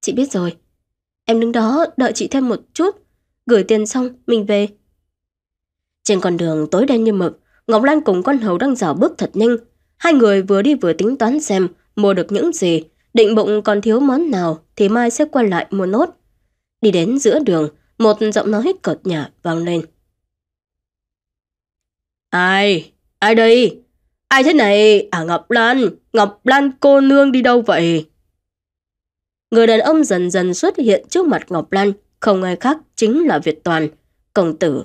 Chị biết rồi, em đứng đó đợi chị thêm một chút, gửi tiền xong mình về. Trên con đường tối đen như mực, Ngọc Lan cùng con hầu đang dạo bước thật nhanh. Hai người vừa đi vừa tính toán xem mua được những gì, định bụng còn thiếu món nào thì mai sẽ quay lại mua nốt. Đi đến giữa đường, một giọng nói cợt nhả vang lên. Ai? Ai đây? Ai thế này? À Ngọc Lan, Ngọc Lan cô nương đi đâu vậy? Người đàn ông dần dần xuất hiện trước mặt Ngọc Lan, không ai khác chính là Việt Toàn, công tử.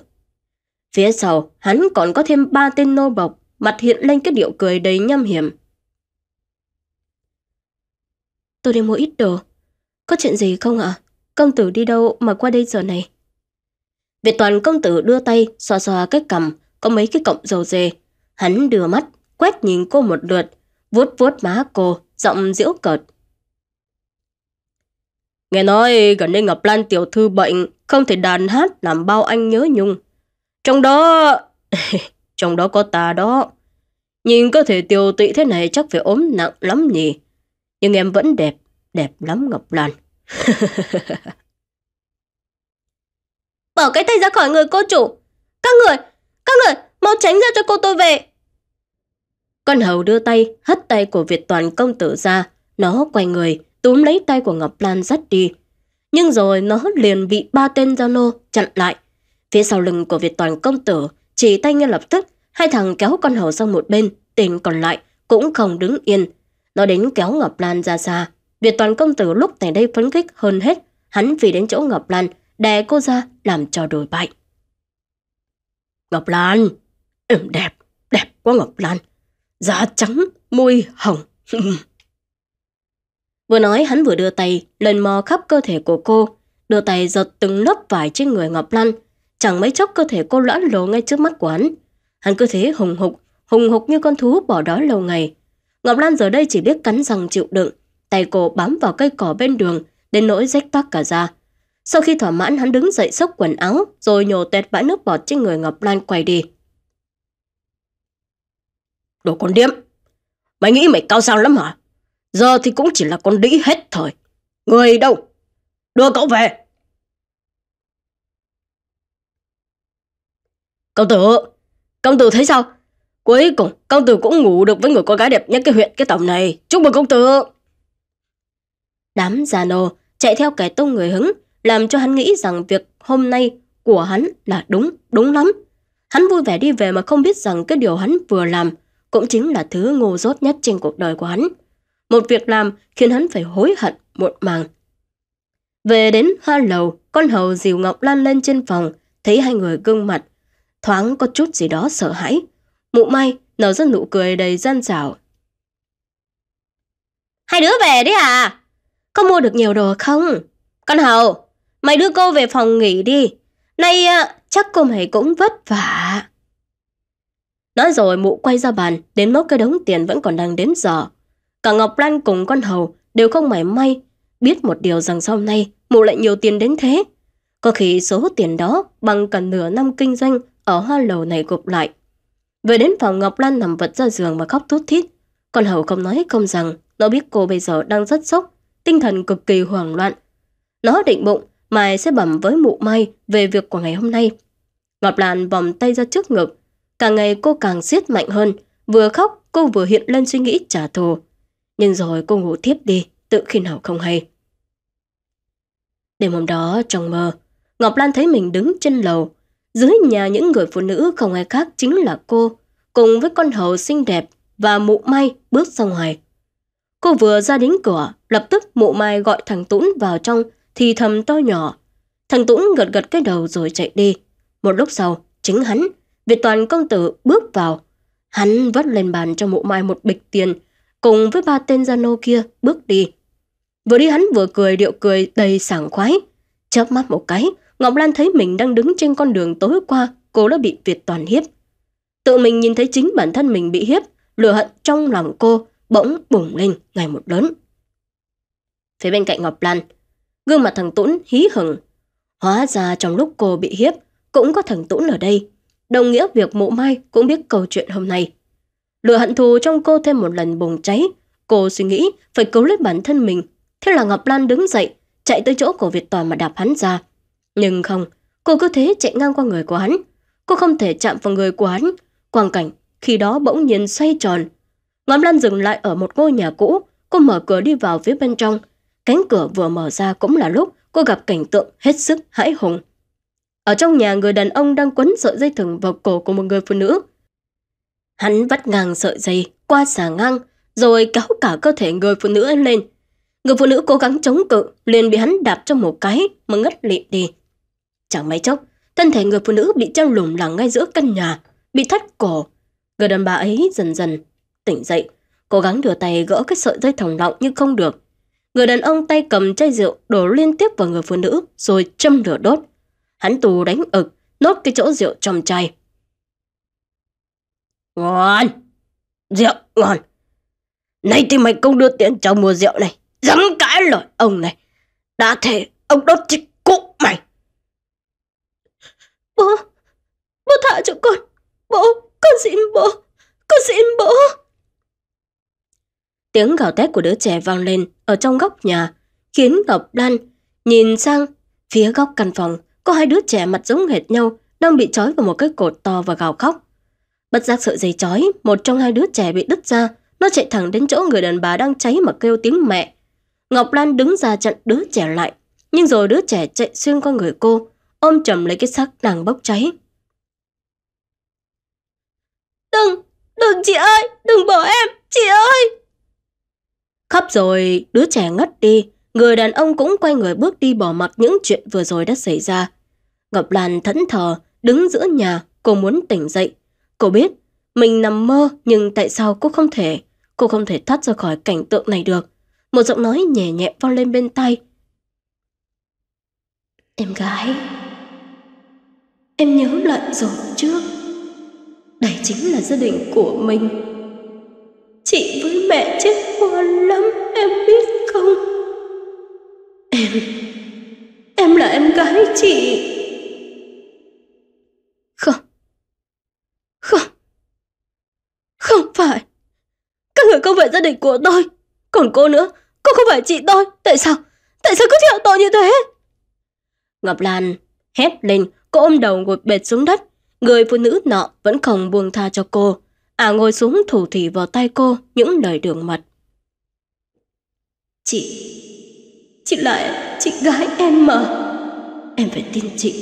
Phía sau, hắn còn có thêm ba tên nô bộc, mặt hiện lên cái điệu cười đầy nhâm hiểm. Tôi đi mua ít đồ. Có chuyện gì không ạ? Công tử đi đâu mà qua đây giờ này? Việt Toàn công tử đưa tay, xoa xoa cái cầm có mấy cái cọng dầu dề. Hắn đưa mắt, quét nhìn cô một lượt, vuốt vuốt má cô, giọng giễu cợt. Nghe nói gần đây Ngọc Lan tiểu thư bệnh, không thể đàn hát làm bao anh nhớ nhung. Trong đó... trong đó có ta đó. Nhìn cơ thể tiểu tụy thế này chắc phải ốm nặng lắm nhỉ. Nhưng em vẫn đẹp, đẹp lắm Ngọc Lan. Bỏ cái tay ra khỏi người cô chủ. Các người, các người, mau tránh ra cho cô tôi về. Con hầu đưa tay, hất tay của Việt Toàn công tử ra. Nó quay người, túm lấy tay của Ngọc Lan dắt đi. Nhưng rồi nó liền bị ba tên giao nô chặn lại. Phía sau lưng của Việt Toàn công tử, chỉ tay ngay lập tức, hai thằng kéo con hầu sang một bên, tên còn lại cũng không đứng yên. Nó đến kéo Ngọc Lan ra xa. Việt Toàn công tử lúc này đây phấn khích hơn hết, hắn vì đến chỗ Ngọc Lan, đè cô ra làm cho đổi bại. Ngọc Lan, ừ, đẹp, đẹp quá Ngọc Lan, da trắng, môi hồng. vừa nói hắn vừa đưa tay lần mò khắp cơ thể của cô, đưa tay giật từng lớp vải trên người Ngọc Lan. Chẳng mấy chốc cơ thể cô loãn lồ ngay trước mắt của hắn. Hắn cứ thế hùng hục, hùng hục như con thú bỏ đói lâu ngày. Ngọc Lan giờ đây chỉ biết cắn răng chịu đựng, tay cô bám vào cây cỏ bên đường đến nỗi rách toác cả da. Sau khi thỏa mãn hắn đứng dậy xốc quần áo rồi nhổ tẹt bãi nước bọt trên người Ngọc Lan quay đi. Đồ con điếm. Mày nghĩ mày cao sang lắm hả? Giờ thì cũng chỉ là con đĩ hết thời. Người đâu? Đưa cậu về. Công tử, công tử thấy sao? Cuối cùng, công tử cũng ngủ được với người con gái đẹp nhất cái huyện cái tổng này. Chúc mừng công tử! Đám già nô chạy theo kẻ tông người hứng, làm cho hắn nghĩ rằng việc hôm nay của hắn là đúng, đúng lắm. Hắn vui vẻ đi về mà không biết rằng cái điều hắn vừa làm cũng chính là thứ ngu dốt nhất trên cuộc đời của hắn. Một việc làm khiến hắn phải hối hận muộn màng. Về đến hoa lầu, con hầu dìu Ngọc Lan lên trên phòng, thấy hai người gương mặt, thoáng có chút gì đó sợ hãi. Mụ may nở ra nụ cười đầy gian xảo. Hai đứa về đấy à? Có mua được nhiều đồ không? Con hầu, mày đưa cô về phòng nghỉ đi. Nay ờ, chắc cô mày cũng vất vả. Nói rồi mụ quay ra bàn, đến mốc cái đống tiền vẫn còn đang đếm giờ. Cả Ngọc Lan cùng con hầu đều không mảy may, biết một điều rằng sau nay mụ lại nhiều tiền đến thế. Có khi số tiền đó bằng cả nửa năm kinh doanh ở hoa lầu này gộp lại. Về đến phòng Ngọc Lan nằm vật ra giường mà khóc thút thít. Con hầu không nói không rằng, nó biết cô bây giờ đang rất sốc, tinh thần cực kỳ hoảng loạn. Nó định bụng, mai sẽ bẩm với mụ mai về việc của ngày hôm nay. Ngọc Lan vòng tay ra trước ngực, Càng ngày cô càng siết mạnh hơn, vừa khóc cô vừa hiện lên suy nghĩ trả thù. Nhưng rồi cô ngủ tiếp đi, tự khi nào không hay. Đêm hôm đó trong mơ, Ngọc Lan thấy mình đứng trên lầu. Dưới nhà những người phụ nữ không ai khác chính là cô, cùng với con hầu xinh đẹp và mụ may bước ra ngoài. Cô vừa ra đến cửa, lập tức mụ mai gọi thằng Tũng vào trong, thì thầm to nhỏ. Thằng Tũng gật gật cái đầu rồi chạy đi. Một lúc sau, chính hắn Việt toàn công tử bước vào. Hắn vất lên bàn cho mụ mai một bịch tiền, cùng với ba tên gia nô kia bước đi. Vừa đi hắn vừa cười điệu cười đầy sảng khoái. Chớp mắt một cái, Ngọc Lan thấy mình đang đứng trên con đường tối qua, cô đã bị Việt toàn hiếp. Tự mình nhìn thấy chính bản thân mình bị hiếp, lửa hận trong lòng cô bỗng bùng lên ngày một lớn. Phía bên cạnh Ngọc Lan, gương mặt thằng Tũng hí hửng. Hóa ra trong lúc cô bị hiếp, cũng có thằng Tũng ở đây đồng nghĩa việc mộ mai cũng biết câu chuyện hôm nay. Lửa hận thù trong cô thêm một lần bùng cháy, cô suy nghĩ phải cứu lấy bản thân mình. Thế là Ngọc Lan đứng dậy, chạy tới chỗ của Việt Toàn mà đạp hắn ra. Nhưng không, cô cứ thế chạy ngang qua người của hắn. Cô không thể chạm vào người của hắn. Quang cảnh, khi đó bỗng nhiên xoay tròn. Ngọc Lan dừng lại ở một ngôi nhà cũ, cô mở cửa đi vào phía bên trong. Cánh cửa vừa mở ra cũng là lúc cô gặp cảnh tượng hết sức hãi hùng. Ở trong nhà người đàn ông đang quấn sợi dây thừng vào cổ của một người phụ nữ. Hắn vắt ngang sợi dây qua xà ngang, rồi kéo cả cơ thể người phụ nữ lên. Người phụ nữ cố gắng chống cự, liền bị hắn đạp cho một cái mà ngất lịm đi. Chẳng mấy chốc, thân thể người phụ nữ bị treo lủng lẳng ngay giữa căn nhà, bị thắt cổ. Người đàn bà ấy dần dần tỉnh dậy, cố gắng đưa tay gỡ cái sợi dây thòng lọng nhưng không được. Người đàn ông tay cầm chai rượu đổ liên tiếp vào người phụ nữ rồi châm lửa đốt hắn tù đánh ực, nốt cái chỗ rượu trong chai. Ngon, rượu ngon. Nay thì mày không đưa tiền cho mua rượu này, dám cãi lời ông này. Đã thể ông đốt chết cụ mày. Bố, bố thả cho con, bố, con xin bố, con xin bố. Tiếng gào thét của đứa trẻ vang lên ở trong góc nhà, khiến Ngọc Lan nhìn sang phía góc căn phòng có hai đứa trẻ mặt giống hệt nhau đang bị trói vào một cái cột to và gào khóc. Bất giác sợi dây trói, một trong hai đứa trẻ bị đứt ra, nó chạy thẳng đến chỗ người đàn bà đang cháy mà kêu tiếng mẹ. Ngọc Lan đứng ra chặn đứa trẻ lại, nhưng rồi đứa trẻ chạy xuyên qua người cô, ôm chầm lấy cái xác nàng bốc cháy. Đừng, đừng chị ơi, đừng bỏ em, chị ơi! Khóc rồi, đứa trẻ ngất đi, người đàn ông cũng quay người bước đi bỏ mặc những chuyện vừa rồi đã xảy ra. Ngọc Lan thẫn thờ, đứng giữa nhà, cô muốn tỉnh dậy. Cô biết, mình nằm mơ nhưng tại sao cô không thể, cô không thể thoát ra khỏi cảnh tượng này được. Một giọng nói nhẹ nhẹ vang lên bên tai. Em gái, em nhớ lại rồi trước. Đây chính là gia đình của mình. Chị với mẹ chết hoa lắm, em biết Em là em gái chị. Không. Không. Không phải. Các người không phải gia đình của tôi. Còn cô nữa, cô không phải chị tôi. Tại sao? Tại sao cứ theo tôi như thế? Ngọc Lan hét lên, cô ôm đầu ngồi bệt xuống đất. Người phụ nữ nọ vẫn không buông tha cho cô. À ngồi xuống thủ thỉ vào tay cô những lời đường mật. Chị Chị lại chị gái em mà Em phải tin chị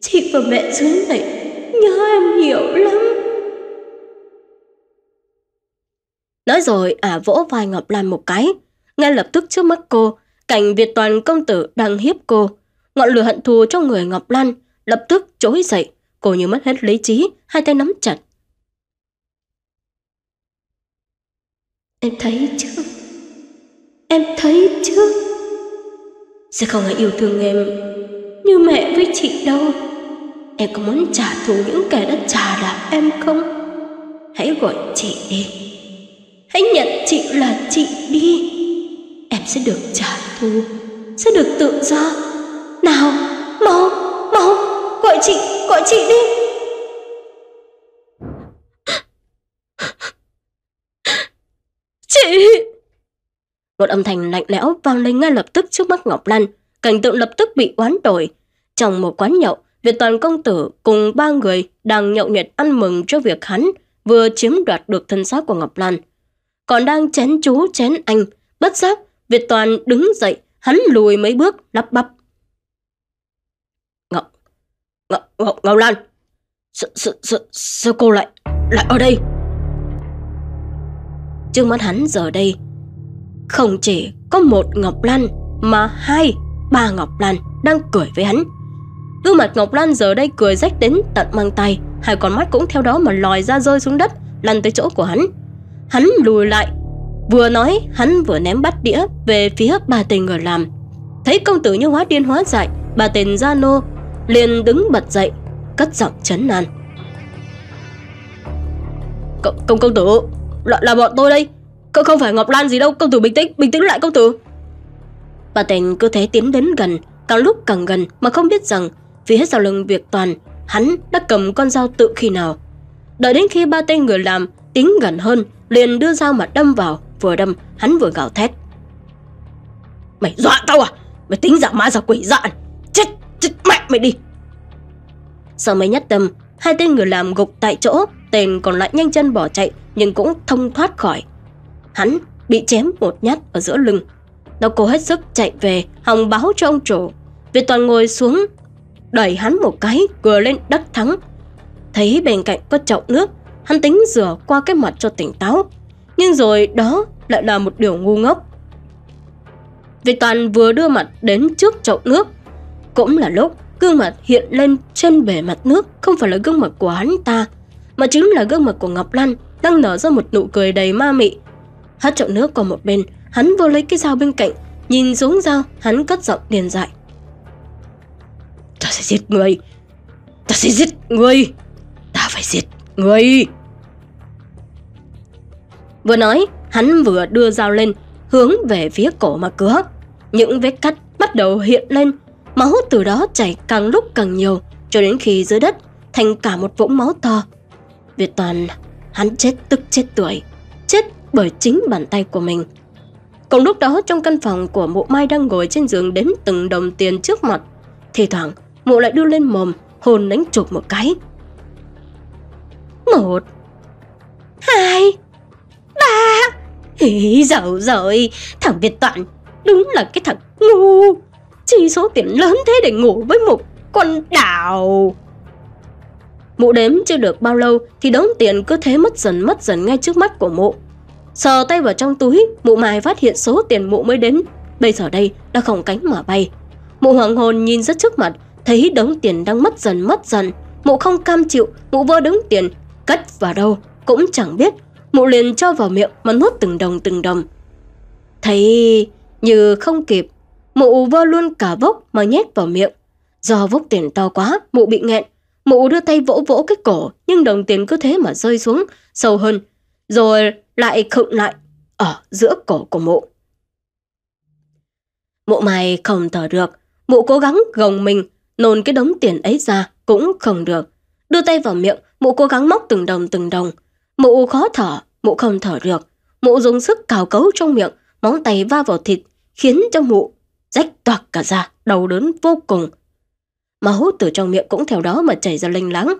Chị và mẹ dưới này Nhớ em nhiều lắm Nói rồi ả à vỗ vai Ngọc Lan một cái Ngay lập tức trước mắt cô Cảnh Việt Toàn công tử đang hiếp cô Ngọn lửa hận thù trong người Ngọc Lan Lập tức trỗi dậy Cô như mất hết lý trí Hai tay nắm chặt Em thấy chưa Em thấy chứ Sẽ không ai yêu thương em Như mẹ với chị đâu Em có muốn trả thù những kẻ đã trả đạp em không Hãy gọi chị đi Hãy nhận chị là chị đi Em sẽ được trả thù Sẽ được tự do Nào mau mau Gọi chị gọi chị đi Chị một âm thanh lạnh lẽo vang lên ngay lập tức trước mắt Ngọc Lan, cảnh tượng lập tức bị oán đổi. Trong một quán nhậu, Việt Toàn công tử cùng ba người đang nhậu nhẹt ăn mừng cho việc hắn vừa chiếm đoạt được thân xác của Ngọc Lan. Còn đang chén chú chén anh, bất giác, Việt Toàn đứng dậy, hắn lùi mấy bước, lắp bắp. Ngọc, Ngọc, Ngọc, Ngọc Lan, sao, sao, sao, sao cô lại, lại ở đây? Trước mắt hắn giờ đây không chỉ có một Ngọc Lan mà hai, ba Ngọc Lan đang cười với hắn. Gương mặt Ngọc Lan giờ đây cười rách đến tận mang tay, hai con mắt cũng theo đó mà lòi ra rơi xuống đất, lăn tới chỗ của hắn. Hắn lùi lại, vừa nói hắn vừa ném bát đĩa về phía ba tên người làm. Thấy công tử như hóa điên hóa dại, bà tình gia nô liền đứng bật dậy, cất giọng chấn nan. Công, công công tử, là, là bọn tôi đây, Cậu không phải Ngọc Lan gì đâu Công tử bình tĩnh Bình tĩnh lại công tử Bà Tèn cứ thế tiến đến gần Càng lúc càng gần Mà không biết rằng Phía sau lưng việc toàn Hắn đã cầm con dao tự khi nào Đợi đến khi ba tên người làm tính gần hơn Liền đưa dao mà đâm vào Vừa đâm hắn vừa gào thét Mày dọa tao à Mày tính giả ma giả quỷ dọa à? Chết chết mẹ mày đi Sau mấy nhát tâm Hai tên người làm gục tại chỗ Tên còn lại nhanh chân bỏ chạy Nhưng cũng thông thoát khỏi hắn bị chém một nhát ở giữa lưng. Nó cố hết sức chạy về, hòng báo cho ông chủ. Việt Toàn ngồi xuống, đẩy hắn một cái, cười lên đất thắng. Thấy bên cạnh có chậu nước, hắn tính rửa qua cái mặt cho tỉnh táo. Nhưng rồi đó lại là một điều ngu ngốc. Việt Toàn vừa đưa mặt đến trước chậu nước. Cũng là lúc gương mặt hiện lên trên bề mặt nước không phải là gương mặt của hắn ta, mà chính là gương mặt của Ngọc Lan đang nở ra một nụ cười đầy ma mị Hất chậu nước qua một bên, hắn vô lấy cái dao bên cạnh, nhìn xuống dao, hắn cất giọng điền dại. Ta sẽ giết người! Ta sẽ giết người! Ta phải giết người! Vừa nói, hắn vừa đưa dao lên, hướng về phía cổ mà cứa. Những vết cắt bắt đầu hiện lên, máu từ đó chảy càng lúc càng nhiều, cho đến khi dưới đất thành cả một vũng máu to. Việt Toàn, hắn chết tức chết tuổi, chết bởi chính bàn tay của mình. Cùng lúc đó trong căn phòng của mụ Mai đang ngồi trên giường đếm từng đồng tiền trước mặt. Thì thoảng mụ lại đưa lên mồm hồn đánh chụp một cái. Một Hai Ba Ý dầu rồi Thằng Việt Toạn đúng là cái thằng ngu Chi số tiền lớn thế để ngủ với một con đảo Mụ đếm chưa được bao lâu thì đống tiền cứ thế mất dần mất dần ngay trước mắt của mụ. Sờ tay vào trong túi, mụ mai phát hiện số tiền mụ mới đến. Bây giờ đây đã không cánh mà bay. Mụ hoàng hồn nhìn rất trước mặt, thấy đống tiền đang mất dần mất dần. Mụ không cam chịu, mụ vơ đống tiền, cất vào đâu, cũng chẳng biết. Mụ liền cho vào miệng mà nuốt từng đồng từng đồng. Thấy như không kịp, mụ vơ luôn cả vốc mà nhét vào miệng. Do vốc tiền to quá, mụ bị nghẹn. Mụ đưa tay vỗ vỗ cái cổ, nhưng đồng tiền cứ thế mà rơi xuống, sâu hơn. Rồi lại khựng lại ở giữa cổ của mụ. Mụ mày không thở được, mụ cố gắng gồng mình, nôn cái đống tiền ấy ra cũng không được. Đưa tay vào miệng, mụ cố gắng móc từng đồng từng đồng. Mụ khó thở, mụ không thở được. Mụ dùng sức cào cấu trong miệng, móng tay va vào thịt, khiến cho mụ rách toạc cả da, đau đớn vô cùng. Máu từ trong miệng cũng theo đó mà chảy ra lênh láng.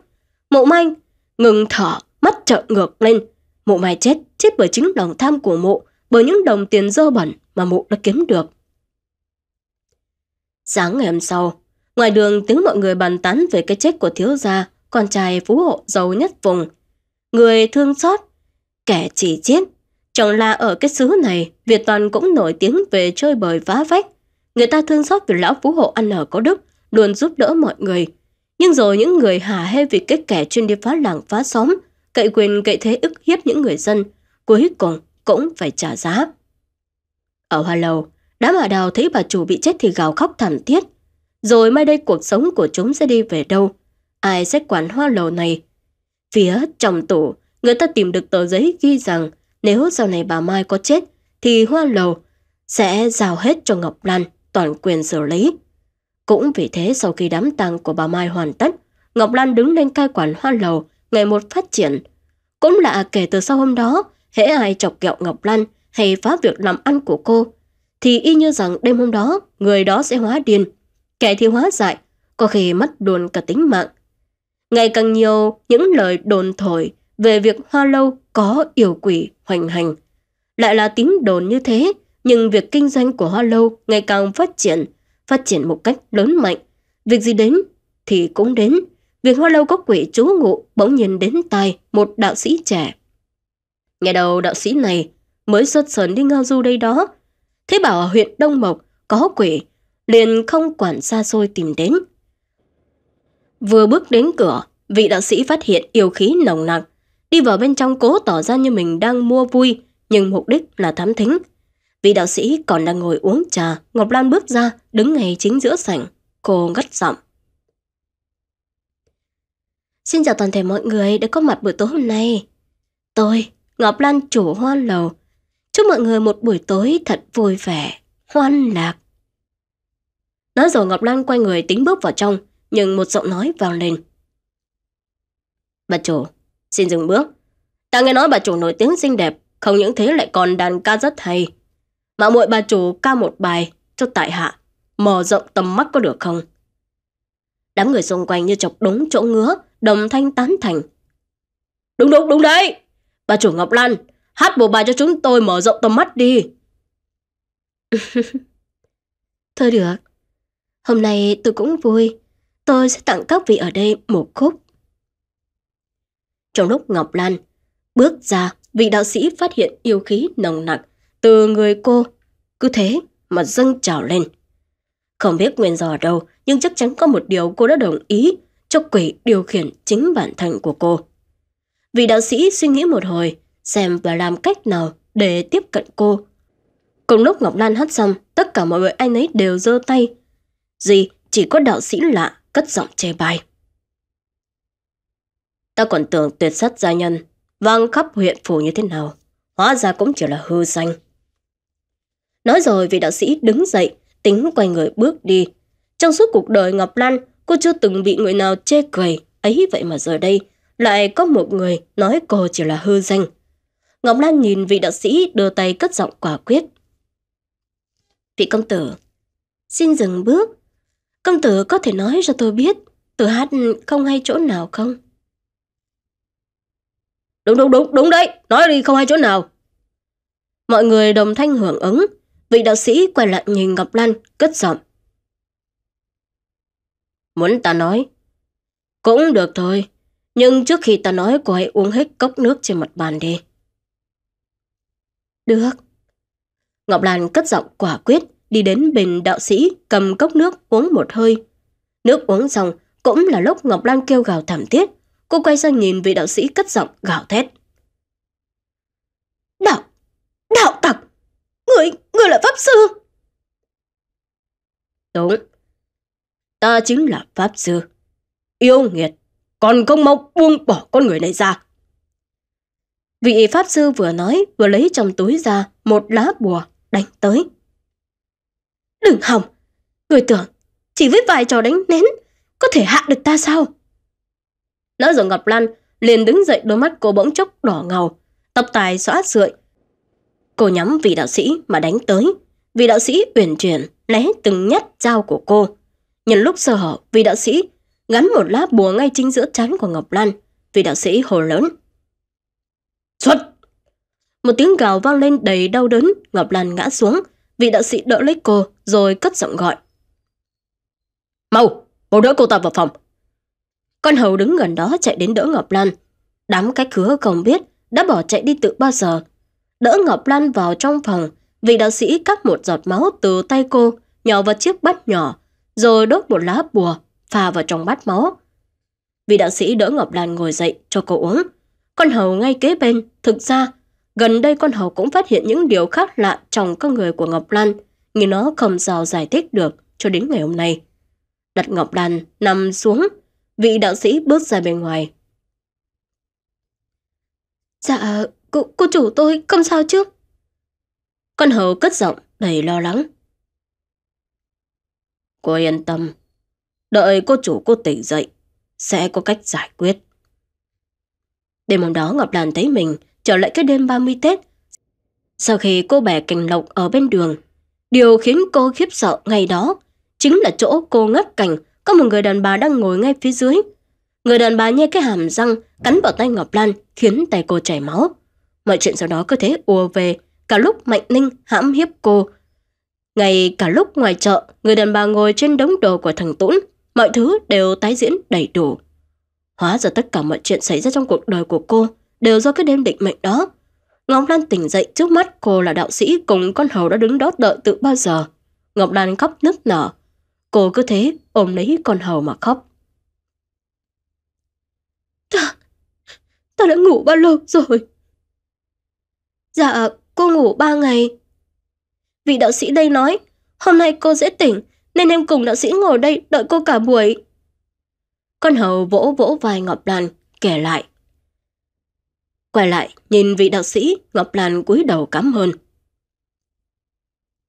Mụ manh, ngừng thở, mắt trợn ngược lên, Mộ Mai chết, chết bởi chính lòng tham của mộ, bởi những đồng tiền dơ bẩn mà mộ đã kiếm được. Sáng ngày hôm sau, ngoài đường tiếng mọi người bàn tán về cái chết của thiếu gia, con trai phú hộ giàu nhất vùng. Người thương xót, kẻ chỉ chết. Chẳng là ở cái xứ này, Việt Toàn cũng nổi tiếng về chơi bời phá vách. Người ta thương xót vì lão phú hộ ăn ở có đức, luôn giúp đỡ mọi người. Nhưng rồi những người hà hê vì cái kẻ chuyên đi phá làng phá xóm, cậy quyền cậy thế ức hiếp những người dân, cuối cùng cũng phải trả giá. Ở Hoa Lầu, đám ả đào thấy bà chủ bị chết thì gào khóc thảm thiết. Rồi mai đây cuộc sống của chúng sẽ đi về đâu? Ai sẽ quản hoa lầu này? Phía trong tủ, người ta tìm được tờ giấy ghi rằng nếu sau này bà Mai có chết thì hoa lầu sẽ giao hết cho Ngọc Lan toàn quyền xử lý. Cũng vì thế sau khi đám tang của bà Mai hoàn tất, Ngọc Lan đứng lên cai quản hoa lầu ngày một phát triển. Cũng lạ kể từ sau hôm đó, hễ ai chọc ghẹo Ngọc Lan hay phá việc làm ăn của cô, thì y như rằng đêm hôm đó người đó sẽ hóa điên, kẻ thì hóa dại, có khi mất đồn cả tính mạng. Ngày càng nhiều những lời đồn thổi về việc hoa lâu có yêu quỷ hoành hành. Lại là tính đồn như thế, nhưng việc kinh doanh của hoa lâu ngày càng phát triển, phát triển một cách lớn mạnh. Việc gì đến thì cũng đến, việc hoa lâu có quỷ trú ngụ bỗng nhìn đến tai một đạo sĩ trẻ. Ngày đầu đạo sĩ này mới xuất sớn đi ngao du đây đó. Thế bảo ở huyện Đông Mộc có quỷ, liền không quản xa xôi tìm đến. Vừa bước đến cửa, vị đạo sĩ phát hiện yêu khí nồng nặc, đi vào bên trong cố tỏ ra như mình đang mua vui, nhưng mục đích là thám thính. Vị đạo sĩ còn đang ngồi uống trà, Ngọc Lan bước ra, đứng ngay chính giữa sảnh. Cô ngắt giọng. Xin chào toàn thể mọi người đã có mặt buổi tối hôm nay. Tôi, Ngọc Lan chủ hoan lầu, chúc mọi người một buổi tối thật vui vẻ, hoan lạc. Nói rồi Ngọc Lan quay người tính bước vào trong, nhưng một giọng nói vang lên. Bà chủ, xin dừng bước. Ta nghe nói bà chủ nổi tiếng xinh đẹp, không những thế lại còn đàn ca rất hay. Mà muội bà chủ ca một bài cho tại hạ, mở rộng tầm mắt có được không? Đám người xung quanh như chọc đúng chỗ ngứa, đồng thanh tán thành. Đúng đúng đúng đấy. Bà chủ Ngọc Lan, hát bộ bài cho chúng tôi mở rộng tầm mắt đi. Thôi được. Hôm nay tôi cũng vui. Tôi sẽ tặng các vị ở đây một khúc. Trong lúc Ngọc Lan bước ra, vị đạo sĩ phát hiện yêu khí nồng nặc từ người cô. Cứ thế mà dâng trào lên. Không biết nguyên do ở đâu, nhưng chắc chắn có một điều cô đã đồng ý cho quỷ điều khiển chính bản thân của cô. Vị đạo sĩ suy nghĩ một hồi, xem và làm cách nào để tiếp cận cô. Cùng lúc Ngọc Lan hát xong, tất cả mọi người anh ấy đều giơ tay. Gì chỉ có đạo sĩ lạ cất giọng chê bai. Ta còn tưởng tuyệt sắt gia nhân, vang khắp huyện phủ như thế nào, hóa ra cũng chỉ là hư danh. Nói rồi vị đạo sĩ đứng dậy, tính quay người bước đi. Trong suốt cuộc đời Ngọc Lan Cô chưa từng bị người nào chê cười, ấy vậy mà giờ đây lại có một người nói cô chỉ là hư danh. Ngọc Lan nhìn vị đạo sĩ đưa tay cất giọng quả quyết. Vị công tử, xin dừng bước. Công tử có thể nói cho tôi biết từ hát không hay chỗ nào không? Đúng đúng đúng, đúng đấy, nói đi không hay chỗ nào. Mọi người đồng thanh hưởng ứng, vị đạo sĩ quay lại nhìn Ngọc Lan, cất giọng. Muốn ta nói? Cũng được thôi, nhưng trước khi ta nói cô hãy uống hết cốc nước trên mặt bàn đi. Được. Ngọc Lan cất giọng quả quyết đi đến bình đạo sĩ cầm cốc nước uống một hơi. Nước uống xong cũng là lúc Ngọc Lan kêu gào thảm thiết. Cô quay sang nhìn vị đạo sĩ cất giọng gào thét. Đạo, đạo tặc, người, người là pháp sư. Đúng, Ta chính là Pháp Sư. Yêu nghiệt, còn không mau buông bỏ con người này ra. Vị Pháp Sư vừa nói vừa lấy trong túi ra một lá bùa đánh tới. Đừng hòng, người tưởng chỉ với vài trò đánh nén có thể hạ được ta sao? Lão giờ Ngọc Lan liền đứng dậy đôi mắt cô bỗng chốc đỏ ngầu, tập tài xóa sượi. Cô nhắm vị đạo sĩ mà đánh tới, vị đạo sĩ uyển chuyển né từng nhát dao của cô. Nhân lúc sơ hở, vị đạo sĩ gắn một lá bùa ngay chính giữa trán của Ngọc Lan. Vị đạo sĩ hồ lớn. Xuất! Một tiếng gào vang lên đầy đau đớn, Ngọc Lan ngã xuống. Vị đạo sĩ đỡ lấy cô rồi cất giọng gọi. Mau, mau đỡ cô ta vào phòng. Con hầu đứng gần đó chạy đến đỡ Ngọc Lan. Đám cách khứa không biết đã bỏ chạy đi từ bao giờ. Đỡ Ngọc Lan vào trong phòng, vị đạo sĩ cắt một giọt máu từ tay cô, nhỏ vào chiếc bát nhỏ rồi đốt một lá bùa, pha vào trong bát máu. Vị đạo sĩ đỡ Ngọc Lan ngồi dậy cho cô uống. Con hầu ngay kế bên, thực ra, gần đây con hầu cũng phát hiện những điều khác lạ trong con người của Ngọc Lan, nhưng nó không sao giải thích được cho đến ngày hôm nay. Đặt Ngọc Lan nằm xuống, vị đạo sĩ bước ra bên ngoài. Dạ, cô, cô chủ tôi không sao chứ? Con hầu cất giọng đầy lo lắng. Cô yên tâm. Đợi cô chủ cô tỉnh dậy. Sẽ có cách giải quyết. Đêm hôm đó Ngọc Lan thấy mình trở lại cái đêm 30 Tết. Sau khi cô bẻ cành lộc ở bên đường, điều khiến cô khiếp sợ ngày đó chính là chỗ cô ngất cành có một người đàn bà đang ngồi ngay phía dưới. Người đàn bà nhai cái hàm răng cắn vào tay Ngọc Lan khiến tay cô chảy máu. Mọi chuyện sau đó cứ thế ùa về, cả lúc Mạnh Ninh hãm hiếp cô ngay cả lúc ngoài chợ, người đàn bà ngồi trên đống đồ của thằng Tũng, mọi thứ đều tái diễn đầy đủ. Hóa ra tất cả mọi chuyện xảy ra trong cuộc đời của cô đều do cái đêm định mệnh đó. Ngọc Lan tỉnh dậy trước mắt cô là đạo sĩ cùng con hầu đã đứng đó đợi từ bao giờ. Ngọc Lan khóc nức nở. Cô cứ thế ôm lấy con hầu mà khóc. Ta, ta đã ngủ bao lâu rồi? Dạ, cô ngủ ba ngày, Vị đạo sĩ đây nói, hôm nay cô dễ tỉnh, nên em cùng đạo sĩ ngồi đây đợi cô cả buổi. Con hầu vỗ vỗ vai Ngọc Lan, kể lại. Quay lại, nhìn vị đạo sĩ, Ngọc Lan cúi đầu cảm ơn.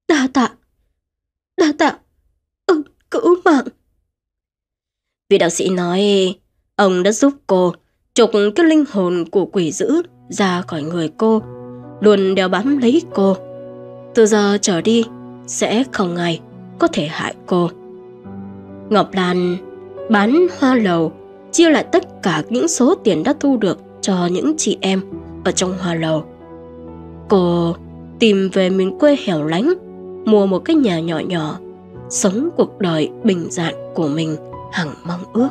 Đa tạ, đa tạ, ơn cứu mạng. Vị đạo sĩ nói, ông đã giúp cô trục cái linh hồn của quỷ dữ ra khỏi người cô, luôn đeo bám lấy cô. Từ giờ trở đi Sẽ không ai có thể hại cô Ngọc Lan bán hoa lầu Chia lại tất cả những số tiền đã thu được Cho những chị em Ở trong hoa lầu Cô tìm về miền quê hẻo lánh Mua một cái nhà nhỏ nhỏ Sống cuộc đời bình dạn của mình hằng mong ước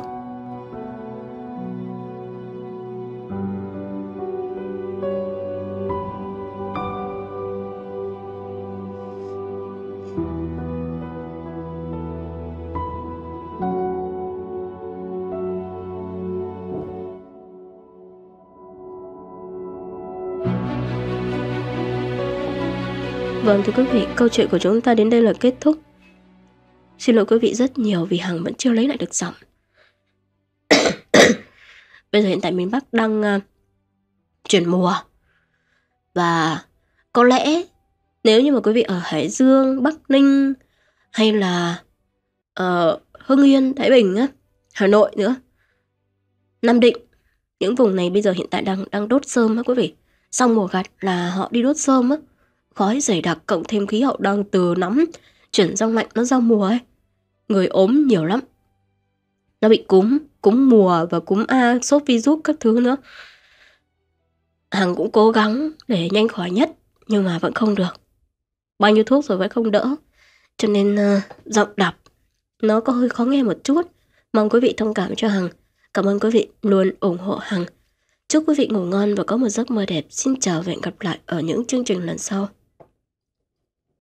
vâng thưa quý vị, câu chuyện của chúng ta đến đây là kết thúc. Xin lỗi quý vị rất nhiều vì Hằng vẫn chưa lấy lại được giọng. Bây giờ hiện tại miền Bắc đang uh, chuyển mùa. Và có lẽ nếu như mà quý vị ở Hải Dương, Bắc Ninh hay là uh, Hưng Yên, Thái Bình á, Hà Nội nữa, Nam Định, những vùng này bây giờ hiện tại đang đang đốt sơm á quý vị. Xong mùa gặt là họ đi đốt sơm á khói dày đặc cộng thêm khí hậu đang từ nóng, chuyển sang lạnh nó giao mùa ấy. Người ốm nhiều lắm. Nó bị cúm, cúm mùa và cúm A, sốt virus các thứ nữa. Hằng cũng cố gắng để nhanh khỏi nhất, nhưng mà vẫn không được. Bao nhiêu thuốc rồi vẫn không đỡ. Cho nên uh, giọng đọc nó có hơi khó nghe một chút. Mong quý vị thông cảm cho Hằng. Cảm ơn quý vị luôn ủng hộ Hằng. Chúc quý vị ngủ ngon và có một giấc mơ đẹp. Xin chào và hẹn gặp lại ở những chương trình lần sau.